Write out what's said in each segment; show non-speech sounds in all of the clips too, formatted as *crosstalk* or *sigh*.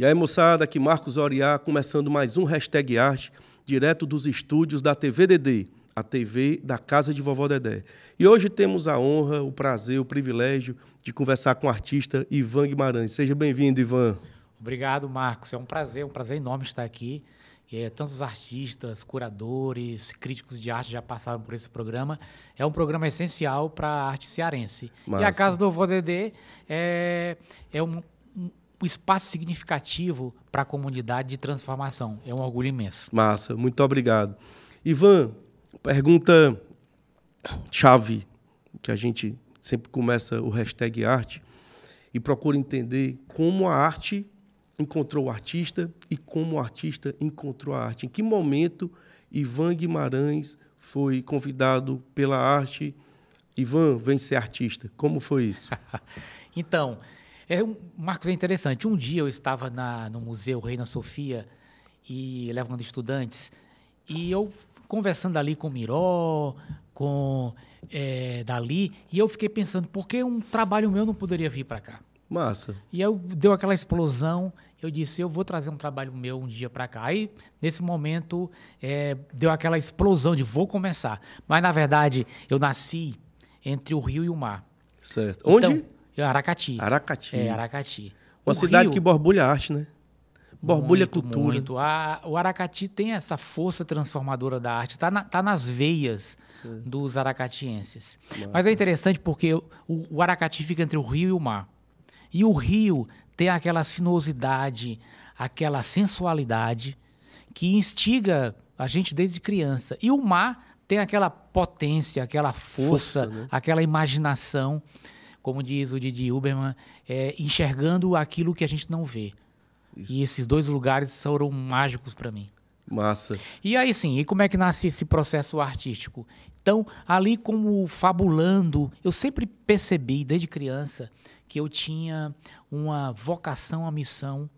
E aí, moçada, aqui Marcos Oriá, começando mais um Hashtag Arte, direto dos estúdios da TV TVDD, a TV da Casa de Vovó Dedé. E hoje temos a honra, o prazer, o privilégio de conversar com o artista Ivan Guimarães. Seja bem-vindo, Ivan. Obrigado, Marcos. É um prazer, um prazer enorme estar aqui. É, tantos artistas, curadores, críticos de arte já passaram por esse programa. É um programa essencial para a arte cearense. Massa. E a Casa do Vovó Dedê é, é um espaço significativo para a comunidade de transformação. É um orgulho imenso. Massa, muito obrigado. Ivan, pergunta chave que a gente sempre começa o hashtag arte e procura entender como a arte encontrou o artista e como o artista encontrou a arte. Em que momento Ivan Guimarães foi convidado pela arte? Ivan, vem ser artista. Como foi isso? *laughs* então, é, um, Marcos, é interessante. Um dia eu estava na, no Museu Reina Sofia e levando estudantes, e eu conversando ali com Miró, com é, Dali, e eu fiquei pensando, por que um trabalho meu não poderia vir para cá? Massa. E eu deu aquela explosão, eu disse, eu vou trazer um trabalho meu um dia para cá. Aí, nesse momento, é, deu aquela explosão de vou começar. Mas, na verdade, eu nasci entre o rio e o mar. Certo. Onde? Então, Aracati. Aracati. É, Aracati. Uma o cidade Rio, que borbulha arte, né? Borbulha muito, cultura. Muito. A, o Aracati tem essa força transformadora da arte, está na, tá nas veias dos aracatienses. Nossa. Mas é interessante porque o, o Aracati fica entre o rio e o mar. E o rio tem aquela sinuosidade, aquela sensualidade que instiga a gente desde criança. E o mar tem aquela potência, aquela força, força né? aquela imaginação como diz o Didi Uberman, é, enxergando aquilo que a gente não vê. Isso. E esses dois lugares foram mágicos para mim. Massa. E aí sim, e como é que nasce esse processo artístico? Então, ali como fabulando, eu sempre percebi desde criança que eu tinha uma vocação, uma missão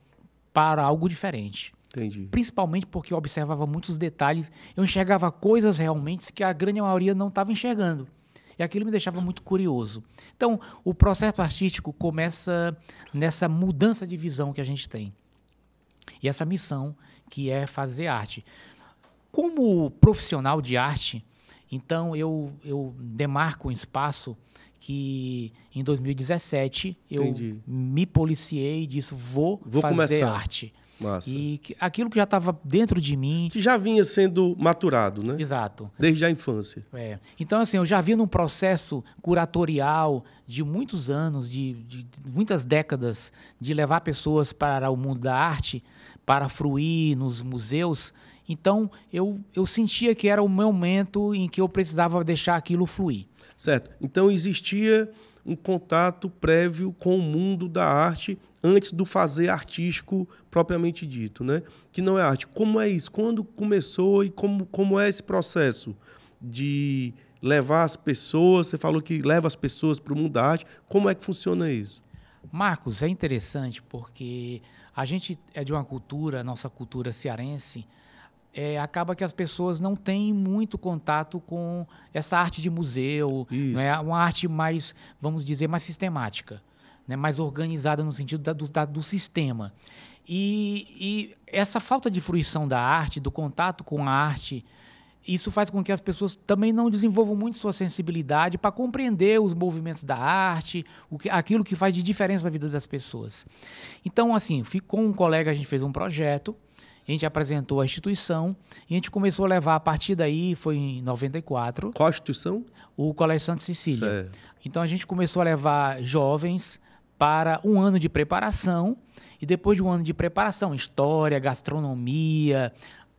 para algo diferente. Entendi. Principalmente porque eu observava muitos detalhes, eu enxergava coisas realmente que a grande maioria não estava enxergando. E aquilo me deixava muito curioso. Então, o processo artístico começa nessa mudança de visão que a gente tem. E essa missão que é fazer arte. Como profissional de arte, então eu, eu demarco um espaço que em 2017 eu me policiei e disse vou, vou fazer começar. arte. Massa. E que, aquilo que já estava dentro de mim. Que já vinha sendo maturado, né? Exato. Desde a infância. É. Então, assim, eu já vi num processo curatorial de muitos anos, de, de, de muitas décadas, de levar pessoas para o mundo da arte, para fruir nos museus. Então, eu, eu sentia que era o momento em que eu precisava deixar aquilo fluir. Certo. Então, existia um contato prévio com o mundo da arte antes do fazer artístico propriamente dito, né? Que não é arte. Como é isso? Quando começou e como, como é esse processo de levar as pessoas? Você falou que leva as pessoas para o mundo da arte. Como é que funciona isso? Marcos, é interessante porque a gente é de uma cultura, nossa cultura cearense, é, acaba que as pessoas não têm muito contato com essa arte de museu, né? uma arte mais, vamos dizer, mais sistemática, né? mais organizada no sentido da, do, da, do, sistema. E, e, essa falta de fruição da arte, do contato com a arte, isso faz com que as pessoas também não desenvolvam muito sua sensibilidade para compreender os movimentos da arte, o que, aquilo que faz de diferença na vida das pessoas. Então, assim, com um colega a gente fez um projeto a gente apresentou a instituição e a gente começou a levar a partir daí, foi em 94. Qual a instituição? O Colégio Santa Cecília. Certo. Então a gente começou a levar jovens para um ano de preparação e depois de um ano de preparação, história, gastronomia,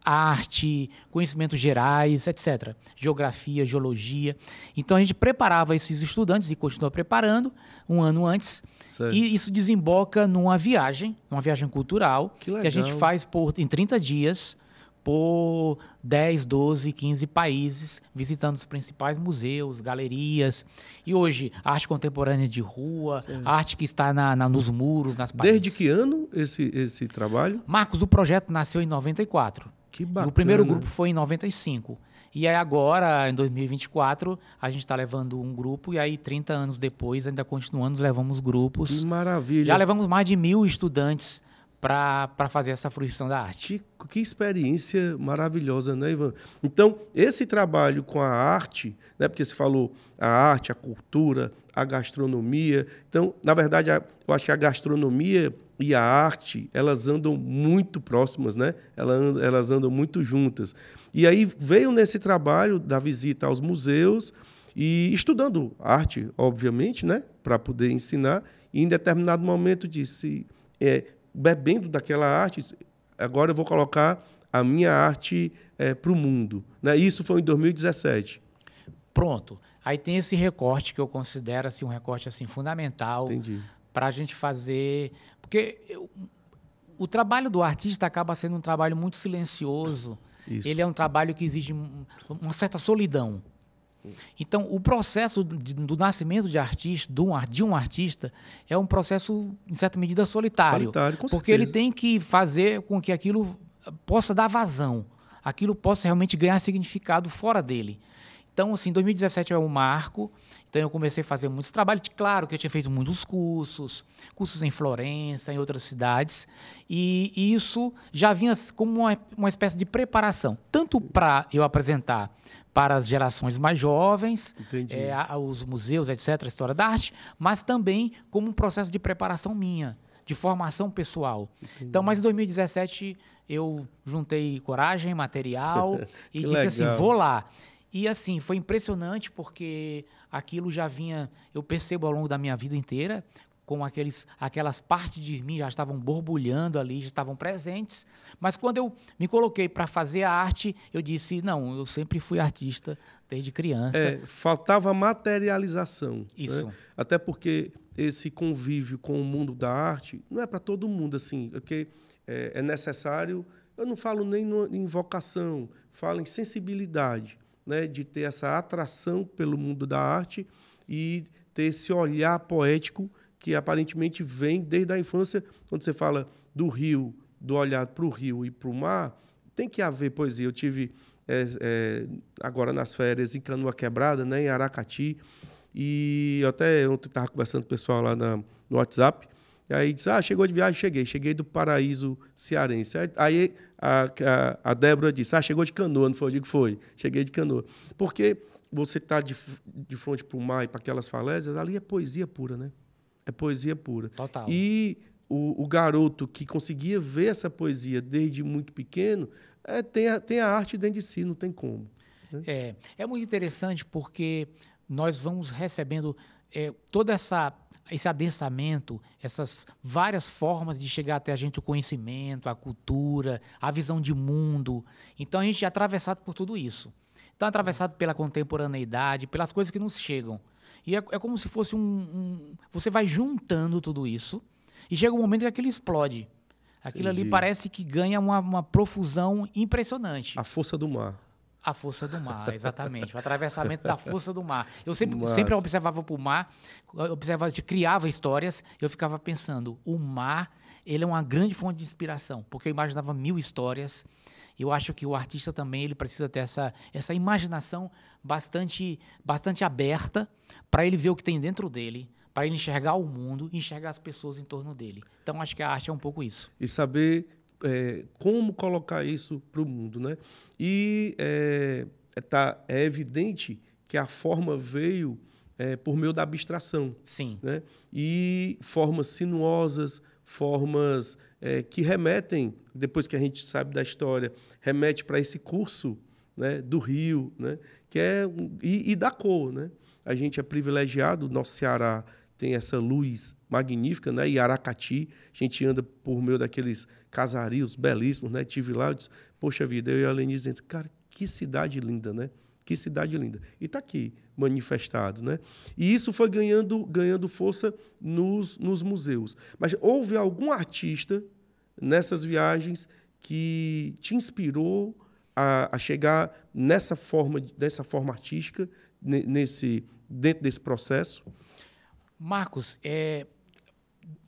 arte, conhecimentos gerais, etc. Geografia, geologia. Então a gente preparava esses estudantes e continuou preparando um ano antes e isso desemboca numa viagem, uma viagem cultural, que, que, a gente faz por, em 30 dias por 10, 12, 15 países, visitando os principais museus, galerias. E hoje, arte contemporânea de rua, Sim. arte que está na, na, nos muros, nas paredes. Desde que ano esse, esse trabalho? Marcos, o projeto nasceu em 94. Que bacana. O primeiro grupo foi em 95. E aí agora, em 2024, a gente está levando um grupo e aí 30 anos depois ainda continuamos, levamos grupos. Que maravilha! Já levamos mais de mil estudantes para fazer essa fruição da arte. Que experiência maravilhosa, né, Ivan? Então, esse trabalho com a arte, né, porque você falou a arte, a cultura, a gastronomia. Então, na verdade, a, eu acho que a gastronomia e a arte, elas andam muito próximas, né? Elas andam, elas andam muito juntas. E aí veio nesse trabalho da visita aos museus e estudando arte, obviamente, né, para poder ensinar, e em determinado momento disse, é, bebendo daquela arte, agora eu vou colocar a minha arte é, eh, para o mundo. Né? Isso foi em 2017. Pronto. Aí tem esse recorte que eu considero assim, um recorte assim, fundamental para a gente fazer. Porque eu, o trabalho do artista acaba sendo um trabalho muito silencioso. Isso. Ele é um trabalho que exige uma certa solidão. Então, o processo de, do nascimento de, artista, de um artista é um processo, em certa medida, solitário. solitário com porque certeza. ele tem que fazer com que aquilo possa dar vazão, aquilo possa realmente ganhar significado fora dele. Então, assim, 2017 é um marco. Então, eu comecei a fazer muitos trabalhos. Claro que eu tinha feito muitos cursos, cursos em Florença, em outras cidades. E, e isso já vinha como uma, uma espécie de preparação, tanto para eu apresentar para as gerações mais jovens, é, os museus, etc., a história da arte, mas também como um processo de preparação minha, de formação pessoal. Entendi. Então, mas em 2017 eu juntei coragem, material *laughs* e disse assim, legal. assim: vou lá. E assim, foi impressionante porque aquilo já vinha, eu percebo ao longo da minha vida inteira, como aqueles, aquelas partes de mim já estavam borbulhando ali, já estavam presentes. Mas quando eu me coloquei para fazer a arte, eu disse: não, eu sempre fui artista desde criança. É, faltava materialização. Né? Isso. Né? Até porque esse convívio com o mundo da arte não é para todo mundo assim, porque é, é necessário. Eu não falo nem em vocação, falo em sensibilidade, né, de ter essa atração pelo mundo da arte e ter esse olhar poético que aparentemente vem desde a infância, quando você fala do rio, do olhar para o rio e para o mar, tem que haver poesia. Eu tive é, é, agora nas férias em Canoa Quebrada, né, em Aracati, e eu até ontem estava conversando com o pessoal lá na, no WhatsApp, e aí disse, ah, chegou de viagem? Cheguei, cheguei do paraíso cearense. Aí a, a, a Débora disse, ah, chegou de canoa, não foi? Eu digo, foi, cheguei de canoa. Porque você está de, de frente para o mar e para aquelas falésias, ali é poesia pura, né? é poesia pura. Total. E o, o garoto que conseguia ver essa poesia desde muito pequeno é, tem, a, tem a arte dentro de si, não tem como. Né? É, é muito interessante porque nós vamos recebendo é, toda essa esse adensamento, essas várias formas de chegar até a gente o conhecimento, a cultura, a visão de mundo. Então a gente é atravessado por tudo isso. Então é atravessado pela contemporaneidade, pelas coisas que nos chegam. E é, é como se fosse um, um, Você vai juntando tudo isso e chega um momento que aquilo explode. Aquilo Entendi. ali parece que ganha uma, uma profusão impressionante. A força do mar. A força do mar, exatamente. o atravessamento da força do mar. Eu sempre, Mas... sempre observava para o mar, observava, criava histórias, eu ficava pensando, o mar ele é uma grande fonte de inspiração, porque eu imaginava mil histórias, eu acho que o artista também ele precisa ter essa, essa imaginação bastante, bastante aberta para ele ver o que tem dentro dele, para ele enxergar o mundo, enxergar as pessoas em torno dele. Então acho que a arte é um pouco isso. E saber é, como colocar isso para o mundo, né? E é, é, tá, é evidente que a forma veio é, por meio da abstração. Sim. Né? E formas sinuosas, formas é, que remetem, depois que a gente sabe da história, remete para esse curso né, do rio, né, que é e, e da cor, né? A gente é privilegiado, nosso Ceará tem essa luz magnífica, né? E Aracati, a gente anda por meio daqueles casarios belíssimos, né? Tive lá, eu disse, poxa vida, eu e a Lenise dizendo, cara, que cidade linda, né? Que cidade linda. E está aqui, manifestado. Né? E isso foi ganhando, ganhando força nos, nos museus. Mas houve algum artista nessas viagens que te inspirou a, a chegar nessa forma, nessa forma artística, nesse, dentro desse processo? Marcos, é,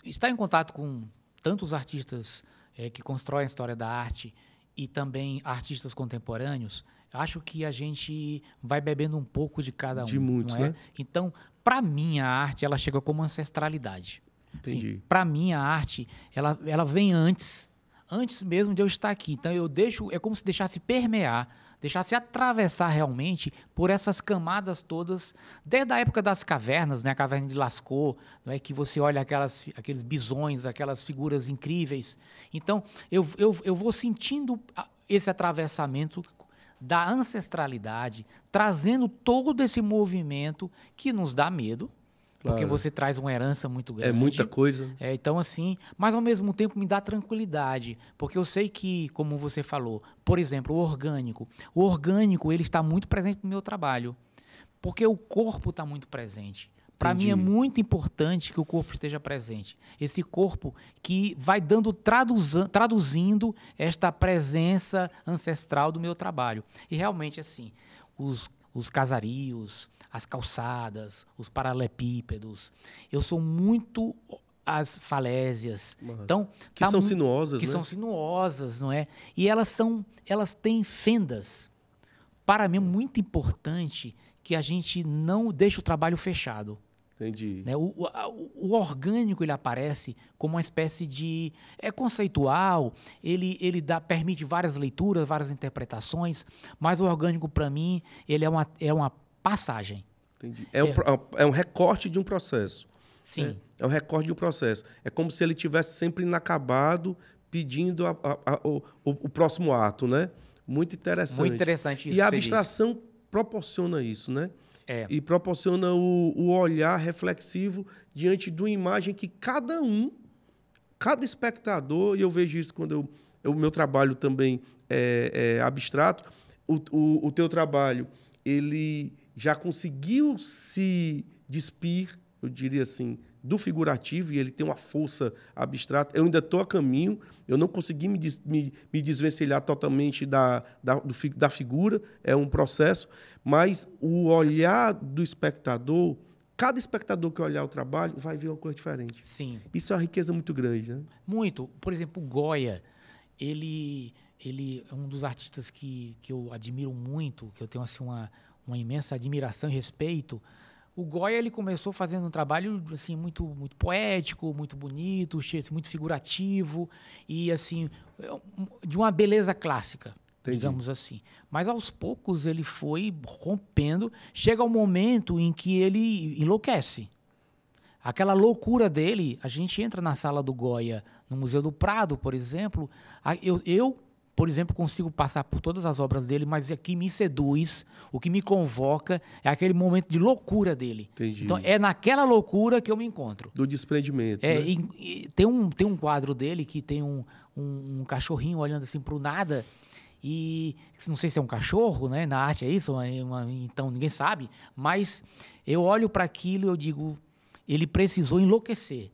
estar em contato com tantos artistas é, que constroem a história da arte e também artistas contemporâneos acho que a gente vai bebendo um pouco de cada um. De muitos, é? né? Então, para mim, a arte ela chega como ancestralidade. Assim, Entendi. Assim, para mim, a arte ela, ela vem antes, antes mesmo de eu estar aqui. Então, eu deixo, é como se deixasse permear, deixasse atravessar realmente por essas camadas todas, desde a época das cavernas, né? A caverna de Lascaux, não é que você olha aquelas, aqueles bisões, aquelas figuras incríveis. Então, eu, eu, eu vou sentindo esse atravessamento da ancestralidade, trazendo todo esse movimento que nos dá medo, porque você traz uma herança muito grande. É muita coisa. É, então, assim, mas ao mesmo tempo me dá tranquilidade, porque eu sei que, como você falou, por exemplo, o orgânico. O orgânico, ele está muito presente no meu trabalho, porque o corpo está muito presente. Para mim é muito importante que o corpo esteja presente. Esse corpo que vai dando traduzindo esta presença ancestral do meu trabalho. E realmente assim, os os casarios, as calçadas, os paralelepípedos. Eu sou muito as falésias. Mas, então, que tá são sinuosas, que né? são sinuosas, não é? E elas são, elas têm fendas. Para mim é muito importante que a gente não deixe o trabalho fechado. Entendi. Né? O, o, o, orgânico ele aparece como uma espécie de é conceitual, ele ele dá permite várias leituras, várias interpretações, mas o orgânico para mim ele é uma é uma passagem. Entendi. É, é, um, é, é um recorte de um processo. Sim. É, é um recorte de um processo. É como se ele tivesse sempre inacabado, pedindo a, a, a, o, o, próximo ato, né? Muito interessante. Muito interessante isso. E a abstração proporciona isso, né? É. E proporciona o, o olhar reflexivo diante de uma imagem que cada um, cada espectador, e eu vejo isso quando eu, o meu trabalho também é, é abstrato, o, o, o teu trabalho, ele já conseguiu se despir, eu diria assim, do figurativo e ele tem uma força abstrata. Eu ainda estou a caminho, eu não consegui me, des, me, me desvencilhar totalmente da, da, do, da figura, é um processo, mas o olhar do espectador cada espectador que olhar o trabalho vai ver uma coisa diferente. Sim. Isso é uma riqueza muito grande, né? Muito. Por exemplo, o Goya, ele, ele é um dos artistas que, que eu admiro muito, que eu tenho assim, uma, uma imensa admiração e respeito, o Goya ele começou fazendo um trabalho assim muito muito poético, muito bonito, muito figurativo e assim é de uma beleza clássica, Entendi. digamos assim. Mas aos poucos ele foi rompendo, chega ao um momento em que ele enlouquece. Aquela loucura dele, a gente entra na sala do Goya, no Museu do Prado, por exemplo, eu, eu por exemplo, consigo passar por todas as obras dele, mas o que me seduz, o que me convoca, é aquele momento de loucura dele. Entendi. Então, é naquela loucura que eu me encontro. Do desprendimento. É, né? e, e tem, um, tem um quadro dele que tem um, um, um cachorrinho olhando assim para o nada. E não sei se é um cachorro, né? Na arte é isso, uma, então ninguém sabe. Mas eu olho para aquilo e eu digo, ele precisou enlouquecer.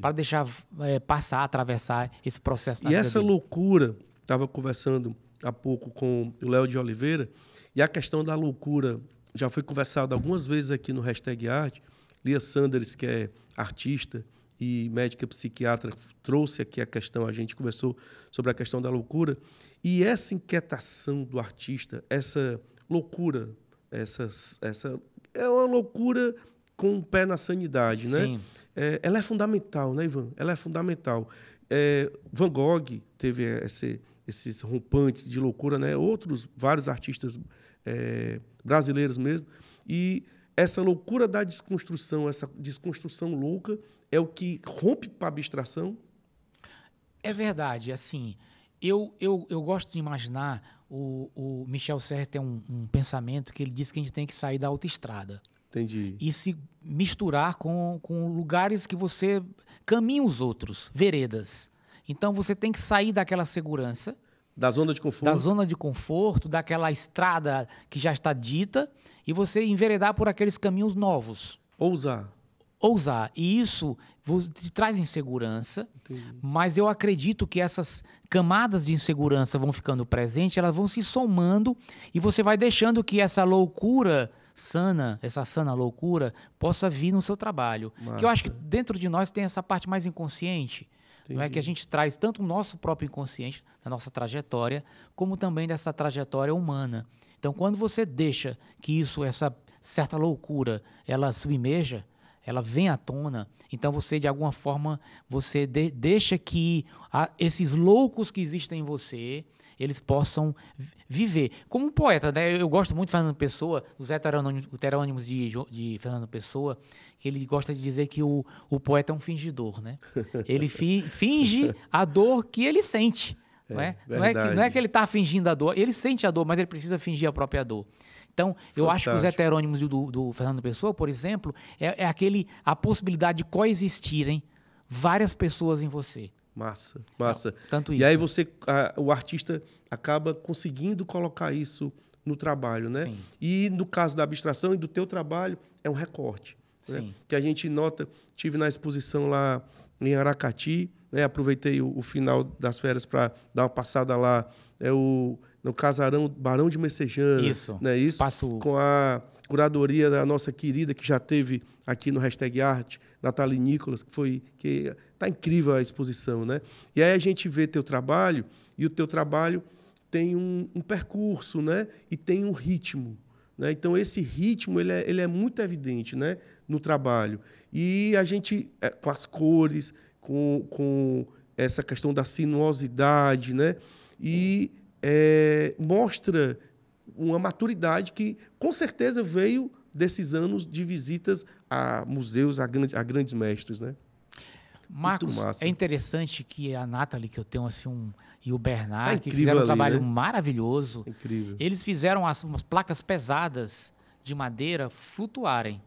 Para deixar é, passar, atravessar esse processo. e essa dele. loucura Estava conversando há pouco com o Léo de Oliveira e a questão da loucura já foi conversada algumas vezes aqui no Hashtag Arte. Lia Sanders, que é artista e médica psiquiatra, trouxe aqui a questão, a gente conversou sobre a questão da loucura. E essa inquietação do artista, essa loucura, essa, essa é uma loucura com o pé na sanidade, né? Sim. né? É, ela é fundamental, né, Ivan? Ela é fundamental. É, Van Gogh teve esse, esses rompantes de loucura, né? Outros, vários artistas é, brasileiros mesmo. E essa loucura da desconstrução, essa desconstrução louca, é o que rompe para a abstração? É verdade. Assim, eu, eu, eu gosto de imaginar. O, o Michel Serres tem um, um pensamento que ele diz que a gente tem que sair da autoestrada. Entendi. E se misturar com, com lugares que você caminha os outros, veredas. Então você tem que sair daquela segurança. Da zona de conforto. Da zona de conforto, daquela estrada que já está dita, e você enveredar por aqueles caminhos novos. Ousar. Ousar. E isso te traz insegurança, Entendi. mas eu acredito que essas camadas de insegurança vão ficando presentes, elas vão se somando, e você vai deixando que essa loucura sana, essa sana loucura, possa vir no seu trabalho. Massa. Que eu acho que dentro de nós tem essa parte mais inconsciente Entendi. Não é que a gente traz tanto o nosso próprio inconsciente, da nossa trajetória, como também dessa trajetória humana. Então, quando você deixa que isso, essa certa loucura, ela submeja, ela vem à tona, então você, de alguma forma, você de deixa que a, esses loucos que existem em você, eles possam viver. Como poeta, né? eu gosto muito de Fernando Pessoa, o Zé Terônimos de, de Fernando Pessoa, que ele gosta de dizer que o, o poeta é um fingidor. Né? *laughs* Ele fi, finge a dor que ele sente. É, não, é? Não, é que, não é que ele está fingindo a dor, ele sente a dor, mas ele precisa fingir a própria dor. Então, eu acho que os heterônimos do, do Fernando Pessoa, por exemplo, é, é aquele a possibilidade de coexistirem várias pessoas em você. Massa, massa. Não, tanto isso. E aí você, a, o artista acaba conseguindo colocar isso no trabalho, né? Sim. E no caso da abstração e do teu trabalho, é um recorte. Né? Sim. Né? Que a gente nota, tive na exposição lá em Aracati, né? aproveitei o, o final das férias para dar uma passada lá, é o no casarão Barão de Messejana. Isso. Né? Isso. Com a curadoria da nossa querida que já teve aqui no Hashtag Arte, Nathalie Nicolas, que foi que tá incrível a exposição, né? E aí a gente vê teu trabalho e o teu trabalho tem um, um percurso, né? E tem um ritmo, né? Então esse ritmo ele é, ele é muito evidente, né? No trabalho e a gente é, com as cores, com, com essa questão da sinuosidade, né? E é, mostra uma maturidade que com certeza veio desses anos de visitas a museus, a, a grandes mestres, né? Marcos, é interessante que a Nathalie, que eu tenho assim um, e o Bernard, tá que fizeram ali, um né? trabalho né? maravilhoso. Incrível. Eles fizeram as, umas placas pesadas de madeira flutuarem.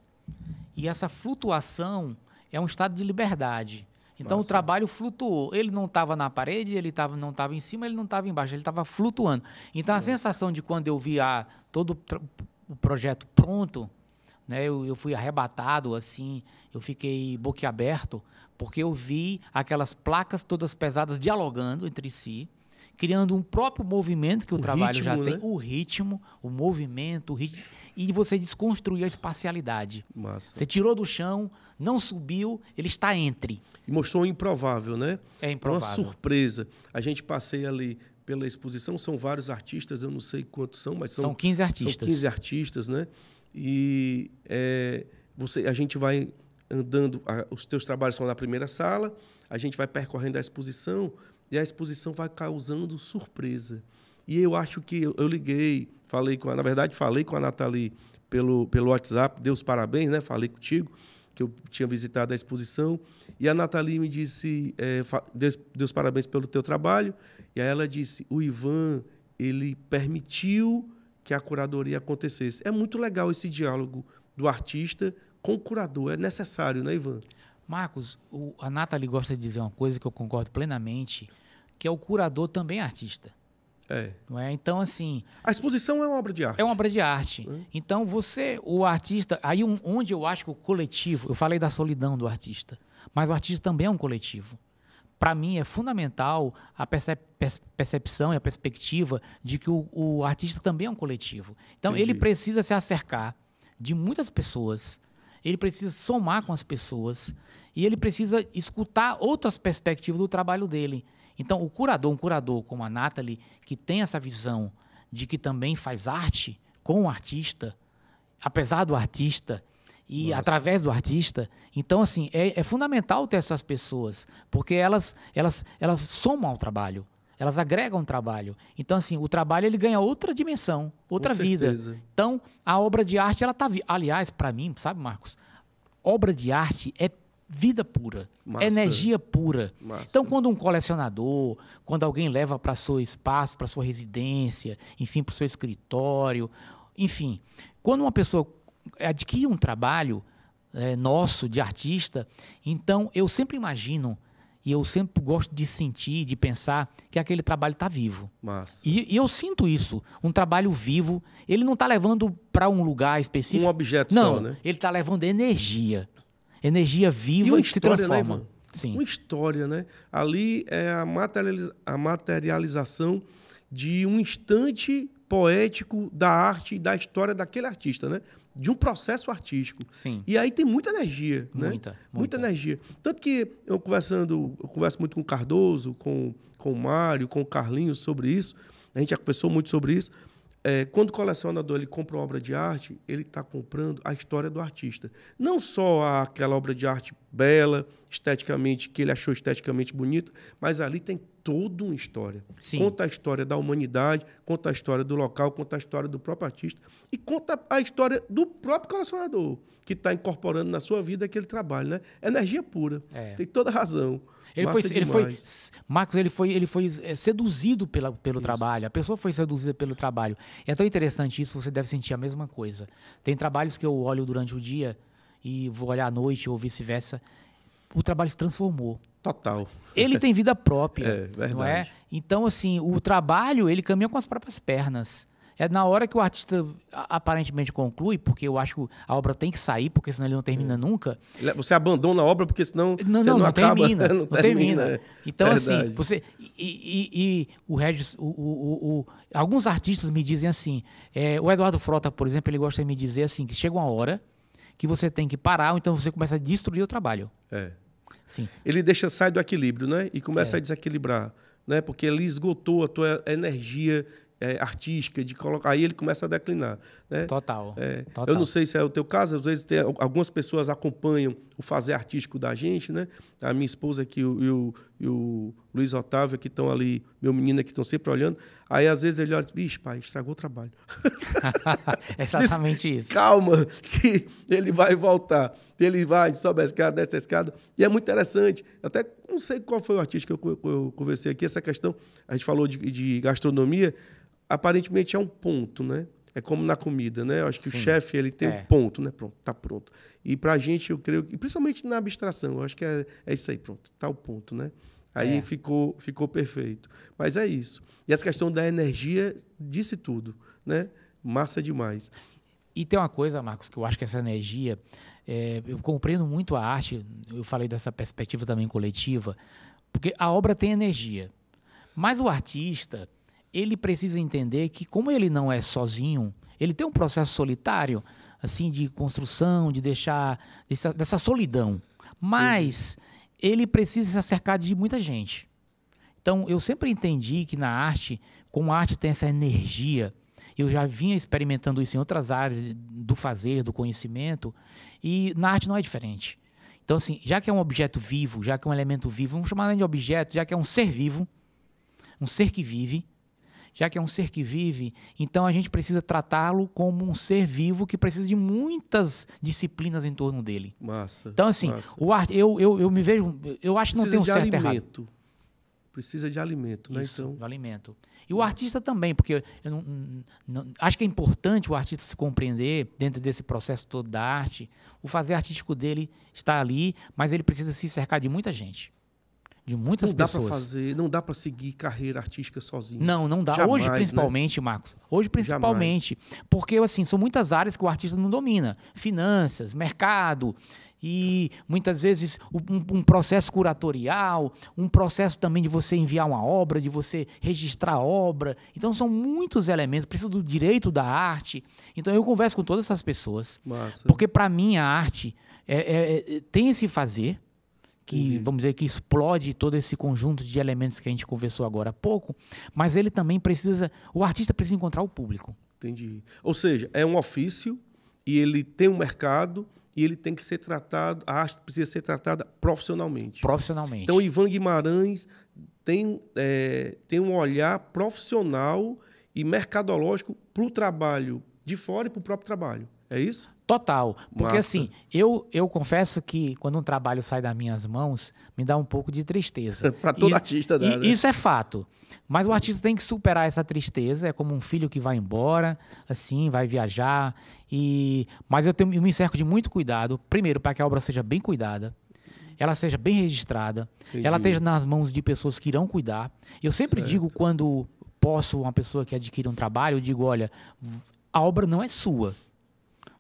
E essa flutuação é um estado de liberdade. Então Nossa. o trabalho flutuou. Ele não estava na parede, ele tava, não estava em cima, ele não estava embaixo, ele estava flutuando. Então a é. sensação de quando eu vi a, ah, todo o projeto pronto, né, eu, eu fui arrebatado, assim, eu fiquei boquiaberto, porque eu vi aquelas placas todas pesadas dialogando entre si criando um próprio movimento que o, o trabalho ritmo, já né? tem, o ritmo, o movimento, o ritmo, e você desconstruir a espacialidade. Massa. Você tirou do chão, não subiu, ele está entre. E mostrou um improvável, né? É improvável. Uma surpresa. A gente passei ali pela exposição, são vários artistas, eu não sei quantos são, mas são, são 15 artistas. São 15 artistas, né? E é, você, a gente vai andando, a, os teus trabalhos são na primeira sala, a gente vai percorrendo a exposição, e a exposição vai causando surpresa. E eu acho que eu, eu liguei, falei com a, na verdade, falei com a Nathalie pelo, pelo WhatsApp, deus parabéns, né? Falei contigo que eu tinha visitado a exposição. E a Nathalie me disse, é, Deus, Deus parabéns pelo teu trabalho. E aí ela disse, o Ivan, ele permitiu que a curadoria acontecesse. É muito legal esse diálogo do artista com o curador, é necessário, né, Ivan? Marcos, o, a Nathalie gosta de dizer uma coisa que eu concordo plenamente, que é o curador também artista. É. Não é? Então, assim. A exposição é uma obra de arte. É uma obra de arte. Hum? Então, você, o artista. Aí, um, onde eu acho que o coletivo. Eu falei da solidão do artista. Mas o artista também é um coletivo. Para mim, é fundamental a percep percepção e a perspectiva de que o, o artista também é um coletivo. Então, Entendi. ele precisa se acercar de muitas pessoas. Ele precisa somar com as pessoas. E ele precisa escutar outras perspectivas do trabalho dele. Então, o curador, um curador como a Natalie, que tem essa visão de que também faz arte com o artista, apesar do artista e Nossa. através do artista. Então, assim, é, é, fundamental ter essas pessoas, porque elas, elas, elas somam ao trabalho. Elas agregam trabalho. Então, assim, o trabalho ele ganha outra dimensão, outra vida. Então, a obra de arte, ela está Aliás, para mim, sabe, Marcos? Obra de arte é vida pura, Massa. energia pura. Massa. Então, quando um colecionador, quando alguém leva para seu espaço, para sua residência, enfim, para o seu escritório, enfim, quando uma pessoa adquire um trabalho é, nosso de artista, então eu sempre imagino e eu sempre gosto de sentir, de pensar que aquele trabalho está vivo. E, e, eu sinto isso. Um trabalho vivo, ele não está levando para um lugar específico. Um objeto não, só, né? Ele está levando energia energia viva que se né, transforma. Né, Sim. Uma história, né? Ali é a, materializa a materialização de um instante poético da arte e da história daquele artista, né? De um processo artístico. Sim. E aí tem muita energia, né? muita, né? Muita, muita. energia. Tanto que eu conversando, eu converso muito com o Cardoso, com, com o Mário, com o Carlinhos sobre isso. A gente já conversou muito sobre isso. É, quando o colecionador ele compra uma obra de arte, ele está comprando a história do artista. Não só aquela obra de arte bela, esteticamente, que ele achou esteticamente bonita, mas ali tem toda uma história. Sim. Conta a história da humanidade, conta a história do local, conta a história do próprio artista e conta a história do próprio colecionador, que está incorporando na sua vida aquele trabalho, né? Energia pura. É. Tem toda razão. Ele foi, ele foi, Marcos, ele foi, ele foi é, seduzido pela, pelo isso. trabalho. A pessoa foi seduzida pelo trabalho. É tão interessante isso, você deve sentir a mesma coisa. Tem trabalhos que eu olho durante o dia e vou olhar à noite ou vice-versa. O trabalho se transformou. Total. Ele tem vida própria, *laughs* é, é, verdade. não é? Então, assim, o trabalho, ele caminha com as próprias pernas. É na hora que o artista aparentemente conclui, porque eu acho que a obra tem que sair, porque senão ele não termina é. nunca. É, você abandona a obra porque senão não, você não, não, acaba, termina, *laughs* não, não termina. Então, assim, Verdade. assim, você. E, e, e o Regis, o, o, o, alguns artistas me dizem assim. É, o Eduardo Frota, por exemplo, ele gosta de me dizer assim: que chega uma hora que você tem que parar, ou então você começa a destruir o trabalho. É. Sim. Ele deixa sai do equilíbrio, né? E começa é. a desequilibrar, né? Porque ele esgotou a tua energia é, artística, de colocar. Aí ele começa a declinar. Né? Total. É, Total. Eu não sei se é o teu caso, às vezes tem, algumas pessoas acompanham o fazer artístico da gente, né? A minha esposa aqui o, e, o, e o Luiz Otávio, que estão ali, meu menino que estão sempre olhando. Aí às vezes ele olha e diz, bicho, pai, estragou o trabalho. *laughs* É exatamente diz, isso. Calma, que ele vai voltar. Ele vai, sobe a escada, desce a escada. E é muito interessante. Até não sei qual foi o artista que eu, eu, eu conversei aqui, essa questão, a gente falou de, de gastronomia aparentemente é um ponto, né? É como na comida, né? Eu acho que Sim. o chefe ele tem é. um ponto, né? Pronto, tá pronto. E para a gente, eu creio que, principalmente na abstração, eu acho que é, é isso aí, pronto, tá o ponto, né? Aí é. ficou, ficou perfeito. Mas é isso. E essa questão da energia disse tudo, né? Massa demais. E tem uma coisa, Marcos, que eu acho que essa energia, é, eu compreendo muito a arte, eu falei dessa perspectiva também coletiva, porque a obra tem energia. Mas o artista, ele precisa entender que, como ele não é sozinho, ele tem um processo solitário, assim, de construção, de deixar. dessa, dessa solidão. Mas Sim. ele precisa se acercar de muita gente. Então, eu sempre entendi que na arte, como a arte tem essa energia, eu já vinha experimentando isso em outras áreas do fazer, do conhecimento, e na arte não é diferente. Então, assim, já que é um objeto vivo, já que é um elemento vivo, vamos chamar de objeto, já que é um ser vivo, um ser que vive, já que é um ser que vive, então a gente precisa tratá-lo como um ser vivo que precisa de muitas disciplinas em torno dele. Massa. Então, assim, massa. O art, eu, eu, eu me vejo. Eu acho que não tem um certo alimento. errado. Precisa de alimento, né? Isso, então... de alimento. E o artista também, porque eu não, não, acho que é importante o artista se compreender dentro desse processo todo da arte. O fazer artístico dele está ali, mas ele precisa se cercar de muita gente de muitas não pessoas. Não dá para fazer, não dá para seguir carreira artística sozinho. Não, não dá. Jamais, hoje né? principalmente, né? Marcos. Hoje principalmente, Jamais. porque assim, são muitas áreas que o artista não domina, finanças, mercado, e muitas vezes um, um, processo curatorial, um processo também de você enviar uma obra, de você registrar a obra. Então são muitos elementos, precisa do direito da arte. Então eu converso com todas essas pessoas, Massa. porque para mim a arte é, é, é, tem esse fazer, que uhum. vamos dizer que explode todo esse conjunto de elementos que a gente conversou agora há pouco, mas ele também precisa, o artista precisa encontrar o público. Entendi. Ou seja, é um ofício e ele tem um mercado e ele tem que ser tratado, a arte precisa ser tratada profissionalmente. Profissionalmente. Então, Ivan Guimarães tem, é, tem um olhar profissional e mercadológico para o trabalho de fora e para o próprio trabalho. É isso? Total. Porque Massa. assim, eu, eu confesso que quando um trabalho sai das minhas mãos, me dá um pouco de tristeza. *laughs* para todo e, artista dá, e, né? Isso é fato. Mas o artista tem que superar essa tristeza. É como um filho que vai embora, assim, vai viajar. e Mas eu, tenho, eu me cerco de muito cuidado. Primeiro, para que a obra seja bem cuidada ela seja bem registrada, Entendi. ela esteja nas mãos de pessoas que irão cuidar. Eu sempre certo. digo quando posso uma pessoa que adquire um trabalho, eu digo, olha, a obra não é sua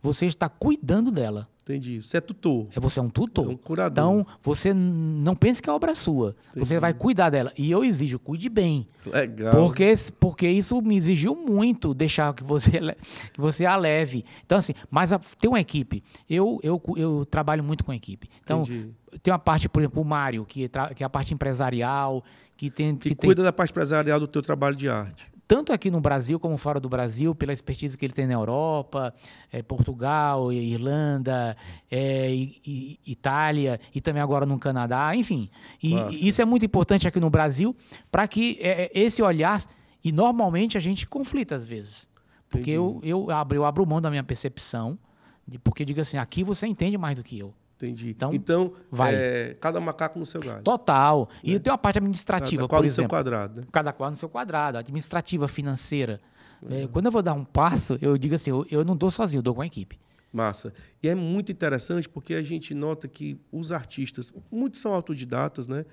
você está cuidando dela. Entendi. Você é tutor. É você é um tutor. É um curador. Então, você não pense que é obra sua. Entendi. Você vai cuidar dela. E eu exijo, cuide bem. Legal. Porque, porque isso me exigiu muito deixar que você, *laughs* que você a leve. Então, assim, mas a, tem uma equipe. Eu, eu, eu trabalho muito com equipe. Então, Entendi. tem uma parte, por exemplo, o Mário, que, que é a parte empresarial, que tem. Que, que cuida da parte empresarial do teu trabalho de arte tanto aqui no Brasil como fora do Brasil, pela expertise que ele tem na Europa, é, Portugal, Irlanda, é, e, e, Itália e também agora no Canadá, enfim. E, isso é muito importante aqui no Brasil para que é, esse olhar, e normalmente a gente conflita às vezes. Porque eu, eu, abro, eu abro mão da minha percepção, porque diga assim, aqui você entende mais do que eu. Entendi. Então, então vai. É, cada macaco no seu galho. Total. E é. tem uma parte administrativa, cada qual por no exemplo. Seu quadrado, né? Cada qual no seu quadrado. Administrativa, financeira. É. Uhum. Quando eu vou dar um passo, eu digo assim, eu, eu não dou sozinho, eu dou com a equipe. Massa. E é muito interessante porque a gente nota que os artistas, muitos são autodidatas, né?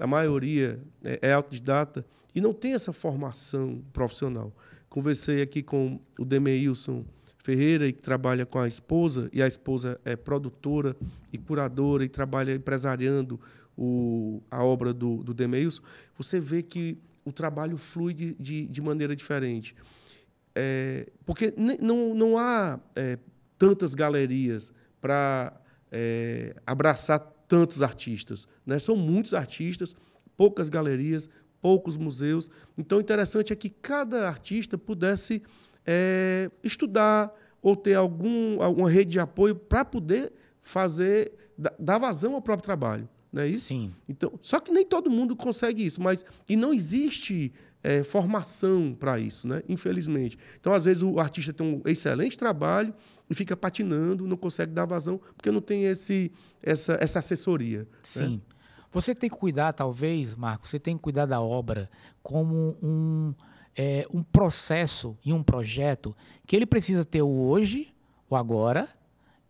A maioria é, é autodidata e não tem essa formação profissional. Conversei aqui com o Demeilson Ferreira e que trabalha com a esposa, e a esposa é produtora e curadora e trabalha empresariando o, a obra do, do você vê que o trabalho flui de, de, de maneira diferente. É, porque não, não há é, tantas galerias para é, abraçar tantos artistas. Né? São muitos artistas, poucas galerias, poucos museus. Então, o interessante é que cada artista pudesse é, estudar ou ter algum, alguma rede de apoio para poder fazer, dar vazão ao próprio trabalho. Não é isso? Sim. Então, só que nem todo mundo consegue isso, mas e não existe é, formação para isso, né? Infelizmente. Então, às vezes, o artista tem um excelente trabalho e fica patinando, não consegue dar vazão, porque não tem esse, essa, essa assessoria. Né? Sim. Né? Você tem que cuidar, talvez, Marco, você tem que cuidar da obra como um é, um processo e um projeto que ele precisa ter o hoje, o agora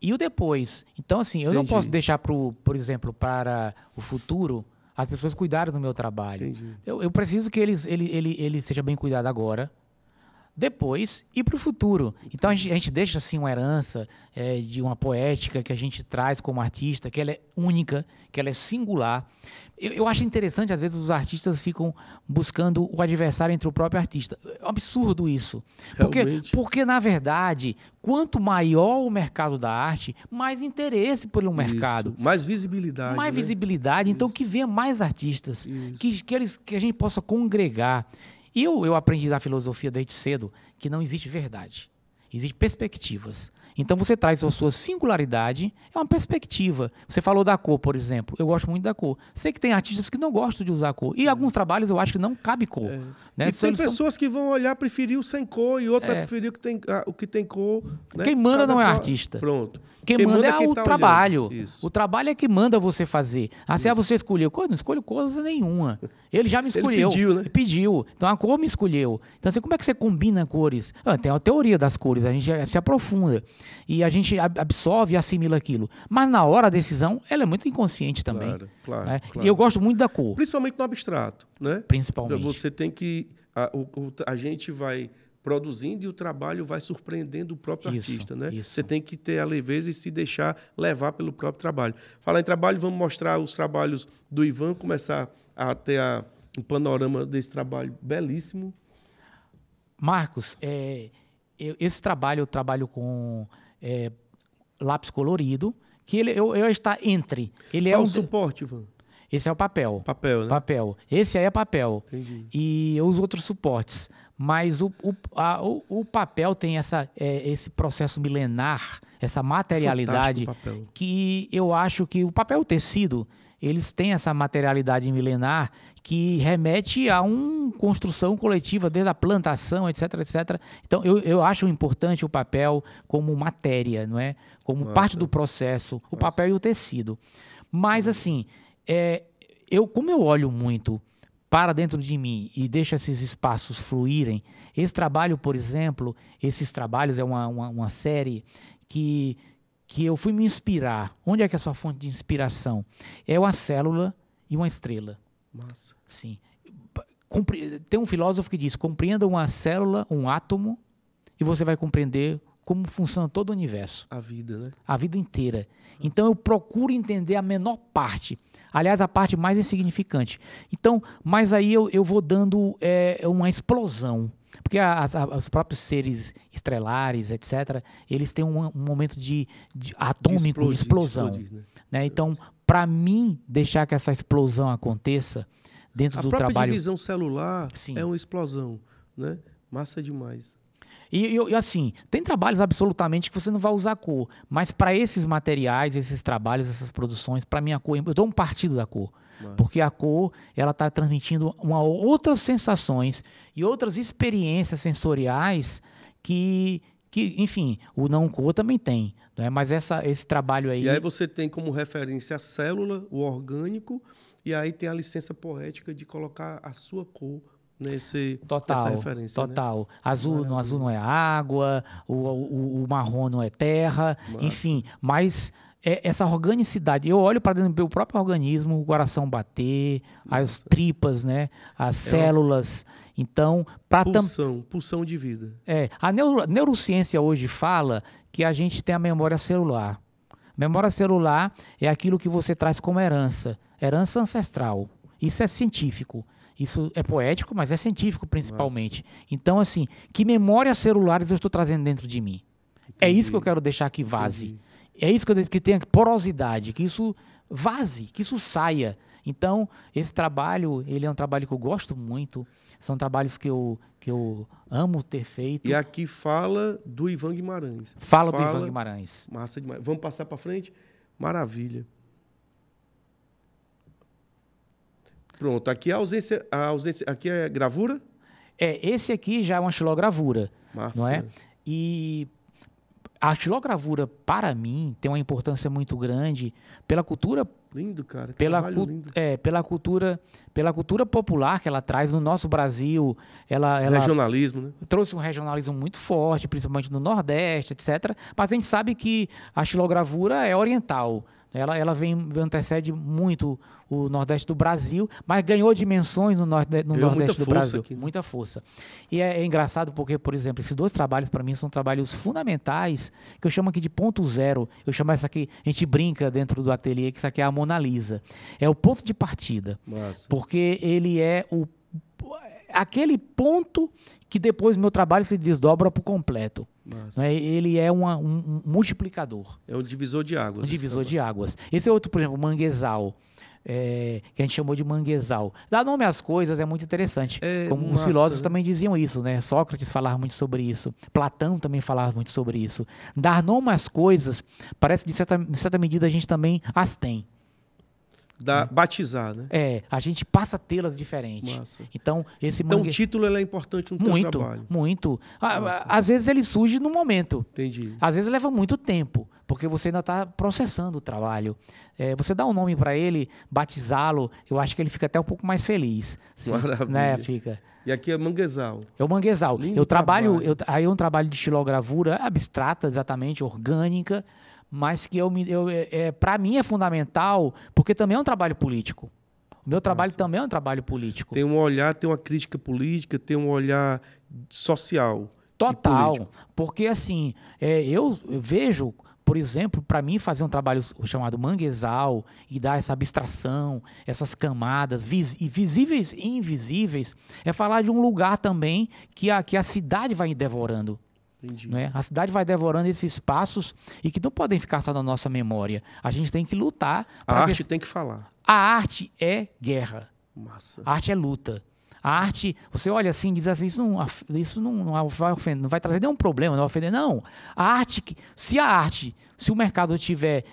e o depois. Então, assim, eu Entendi. não posso deixar, pro, por exemplo, para o futuro as pessoas cuidarem do meu trabalho. Eu, eu, preciso que eles, ele, ele, ele seja bem cuidado agora, depois e para o futuro. Então a gente, a gente, deixa assim uma herança é, de uma poética que a gente traz como artista, que ela é única, que ela é singular. Eu, eu, acho interessante, às vezes, os artistas ficam buscando o adversário entre o próprio artista. É um absurdo isso. Porque, porque, na verdade, quanto maior o mercado da arte, mais interesse pelo mercado. Isso. Mais visibilidade. Mais né? visibilidade. Então, isso. Então, que venha mais artistas, que, que, eles, que a gente possa congregar. E eu, eu aprendi na filosofia desde cedo que não existe verdade, existem perspectivas. Então você traz a sua singularidade, é uma perspectiva. Você falou da cor, por exemplo. Eu gosto muito da cor. Sei que tem artistas que não gostam de usar cor. E é. alguns trabalhos eu acho que não cabe cor. É. Né? E então, tem pessoas são... que vão olhar, preferir o sem cor, e outra é. preferir o que tem, o que tem cor. Né? Quem manda Cada não é pra... artista. Pronto. Quem, quem manda, manda, é, é o tá trabalho. O trabalho é que manda você fazer. Assim, ah, é você escolheu cor? Não escolho coisa nenhuma. Ele já me *laughs* escolheu. Ele pediu, né? pediu. Então a cor me escolheu. Então, assim, como é que você combina cores? Ah, tem uma teoria das cores, a gente se aprofunda. E a gente absorve e assimila aquilo. Mas na hora a decisão, ela é muito inconsciente também. Claro, claro, né? claro. E eu gosto muito da cor. Principalmente no abstrato, né? Principalmente. Então, você tem que... a, o, a gente vai produzindo e o trabalho vai surpreendendo o próprio isso, artista, né? Isso. Você tem que ter a leveza e se deixar levar pelo próprio trabalho. Falar em trabalho, vamos mostrar os trabalhos do Ivan, começar a ter a, um panorama desse trabalho belíssimo. Marcos, é, eu, esse trabalho eu trabalho com é, lápis colorido, que ele eu, eu está entre. Ele é Qual é o um, suporte, Ivan? Esse é o papel. Papel, né? Papel. Esse aí é papel. Entendi. E os outros suportes. Mas o, o, a, o, o papel tem essa, é, esse processo milenar, essa materialidade que eu acho que o papel, o tecido, eles têm essa materialidade milenar que remete a uma construção coletiva, desde a plantação, etc, etc. Então, eu, eu acho importante o papel como matéria, não é? Como Nossa. parte do processo, o Nossa. papel e o tecido. Mas, uhum. assim, é, eu como eu olho muito para dentro de mim e deixo esses espaços fluírem, esse trabalho, por exemplo, esses trabalhos é uma, uma, uma série que que eu fui me inspirar. Onde é que é a sua fonte de inspiração? É uma célula e uma estrela. Nossa. Sim. Compre Tem um filósofo que diz: compreenda uma célula, um átomo, e você vai compreender como funciona todo o universo. A vida, né? A vida inteira. Então eu procuro entender a menor parte. Aliás, a parte mais insignificante. Então, mas aí eu, eu vou dando é, uma explosão. Porque a, a, os próprios seres estrelares, etc., eles têm um, um momento de, de atômico, de, de explosão. De né? Né? É. Então, para mim, deixar que essa explosão aconteça dentro a do trabalho. A própria divisão celular Sim. é uma explosão. Né? Massa demais. E, e, assim, tem trabalhos absolutamente que você não vai usar cor, mas para esses materiais, esses trabalhos, essas produções, para mim a cor, é, eu dou um partido da cor. Porque a cor, ela está transmitindo uma, outras sensações e outras experiências sensoriais que, que enfim, o não cor também tem. é Mas essa, esse trabalho aí... E aí você tem como referência a célula, o orgânico, e aí tem a licença poética de colocar a sua cor nesse total né? total né? azul Maravilha. no azul não é água o, o, o marrom não é terra Maravilha. enfim mas é essa organicidade. Eu olho para dentro do meu próprio organismo, o coração bater, as tripas, né? As é células. Então, para pulsão, pulsão de vida. É, a neuro neurociência hoje fala que a gente tem a memória celular. Memória celular é aquilo que você traz como herança, herança ancestral. Isso é científico. Isso é poético, mas é científico principalmente. Nossa. Então, assim, que memórias celulares eu estou trazendo dentro de mim? Entendi. É isso que eu quero deixar que vaze. Entendi. É isso que eu disse, que tenha porosidade, que isso vaze, que isso saia. Então, esse trabalho, ele é um trabalho que eu gosto muito, são trabalhos que eu, que eu amo ter feito. E aqui fala do Ivan Guimarães. Fala, fala do Ivan Guimarães. Massa demais. Vamos passar para frente? Maravilha. Pronto, aqui é a ausência, a ausência, aqui é gravura? É, esse aqui já é uma xilogravura, Massa. não é? E a estilogravura, para mim, tem uma importância muito grande pela cultura Lindo, cara. Pela, lindo. É, pela cultura, pela cultura popular que ela traz no nosso Brasil, ela, ela regionalismo, né? Trouxe um regionalismo muito forte, principalmente no Nordeste, etc. Mas a gente sabe que a xilogravura é oriental. Ela, ela vem antecede muito o Nordeste do Brasil, mas ganhou dimensões no, norde, no Nordeste do Brasil. Aqui, né? Muita força. E é, é, engraçado porque, por exemplo, esses dois trabalhos, para mim, são trabalhos fundamentais, que eu chamo aqui de ponto zero. Eu chamo essa aqui, a gente brinca dentro do ateliê, que isso aqui é a Mona Lisa. É o ponto de partida. Nossa. Porque ele é o aquele ponto que depois meu trabalho se desdobra por completo. Né? Ele é uma, um, um, multiplicador. É um divisor de águas. Um divisor de águas. Esse é outro, por exemplo, manguezal. É, que a gente chamou de manguezal. Dar nome às coisas é muito interessante. É, Como os filósofos também diziam isso, né? Sócrates falava muito sobre isso. Platão também falava muito sobre isso. Dar nome às coisas parece que, de certa, de certa medida, a gente também as tem da hum. batizar, né? É, a gente passa tê-las Massa. Então, esse Então, mangue... o título é importante no muito, trabalho. Muito, muito. Às vezes ele surge no momento. Entendi. Às vezes leva muito tempo, porque você ainda está processando o trabalho. É, você dá um nome para ele, batizá-lo, eu acho que ele fica até um pouco mais feliz. Sim, né, Maravilha. Né, fica. E aqui é manguezal. É o manguezal. Lindo eu trabalho, trabalho. Eu, aí é um trabalho de estilogravura abstrata, exatamente, orgânica mas que eu me eu, é, é para mim é fundamental, porque também é um trabalho político. O meu trabalho Nossa. também é um trabalho político. Tem um olhar, tem uma crítica política, tem um olhar social. Total. Porque assim, é, eu, eu vejo por exemplo, para mim fazer um trabalho chamado manguezal e dar essa abstração, essas camadas vis visíveis e invisíveis, é falar de um lugar também que a, que a cidade vai devorando. Né? A cidade vai devorando esses espaços e que não podem ficar só na nossa memória. A gente tem que lutar. A arte tem que falar. A arte é guerra. Massa. A arte é luta. A arte, você olha assim e diz assim, isso não, isso não, não, vai ofender, não vai trazer nenhum problema, não vai ofender. Não. A arte, se a arte, se o mercado tiver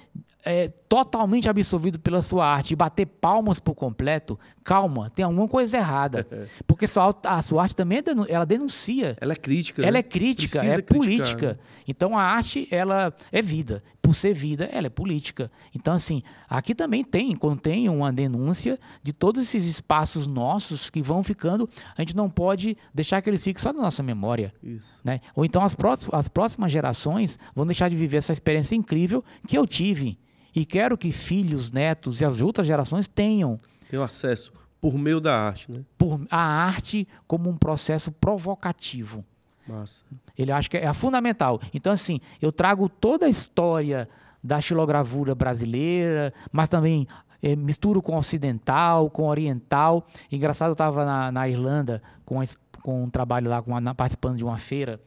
é, totalmente absorvido pela sua arte e bater palmas por completo, calma, tem alguma coisa errada. *laughs* Porque sua, a sua arte também é ela denuncia. Ela é crítica. Ela né? é crítica, Precisa é política. Criticar, né? Então a arte, ela é vida. Por ser vida, ela é política. Então, assim, aqui também tem, contém uma denúncia de todos esses espaços nossos que vão ficando. A gente não pode deixar que eles fiquem só na nossa memória. Isso. Né? Ou então as, as próximas gerações vão deixar de viver essa experiência incrível que eu tive. E quero que filhos, netos e as outras gerações tenham. Tem o acesso por meio da arte, né? Por a arte como um processo provocativo. Massa. Ele acha que é, é fundamental. Então, assim, eu trago toda a história da xilogravura brasileira, mas também é, misturo com ocidental, com oriental. Engraçado, eu estava na, na, Irlanda com, com um trabalho lá, com uma, participando de uma feira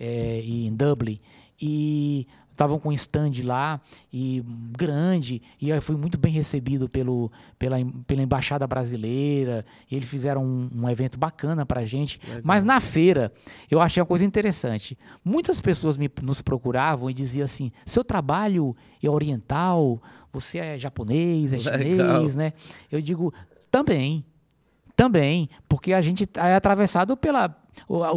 é, em Dublin. E estavam com um stand lá e grande e eu fui muito bem recebido pelo, pela, pela embaixada brasileira. Eles fizeram um, um evento bacana para gente. Legal. Mas na feira eu achei uma coisa interessante. Muitas pessoas me, nos procuravam e diziam assim: seu trabalho é oriental, você é japonês, é chinês, Legal. né? Eu digo também também, porque a gente tá, é atravessado pela.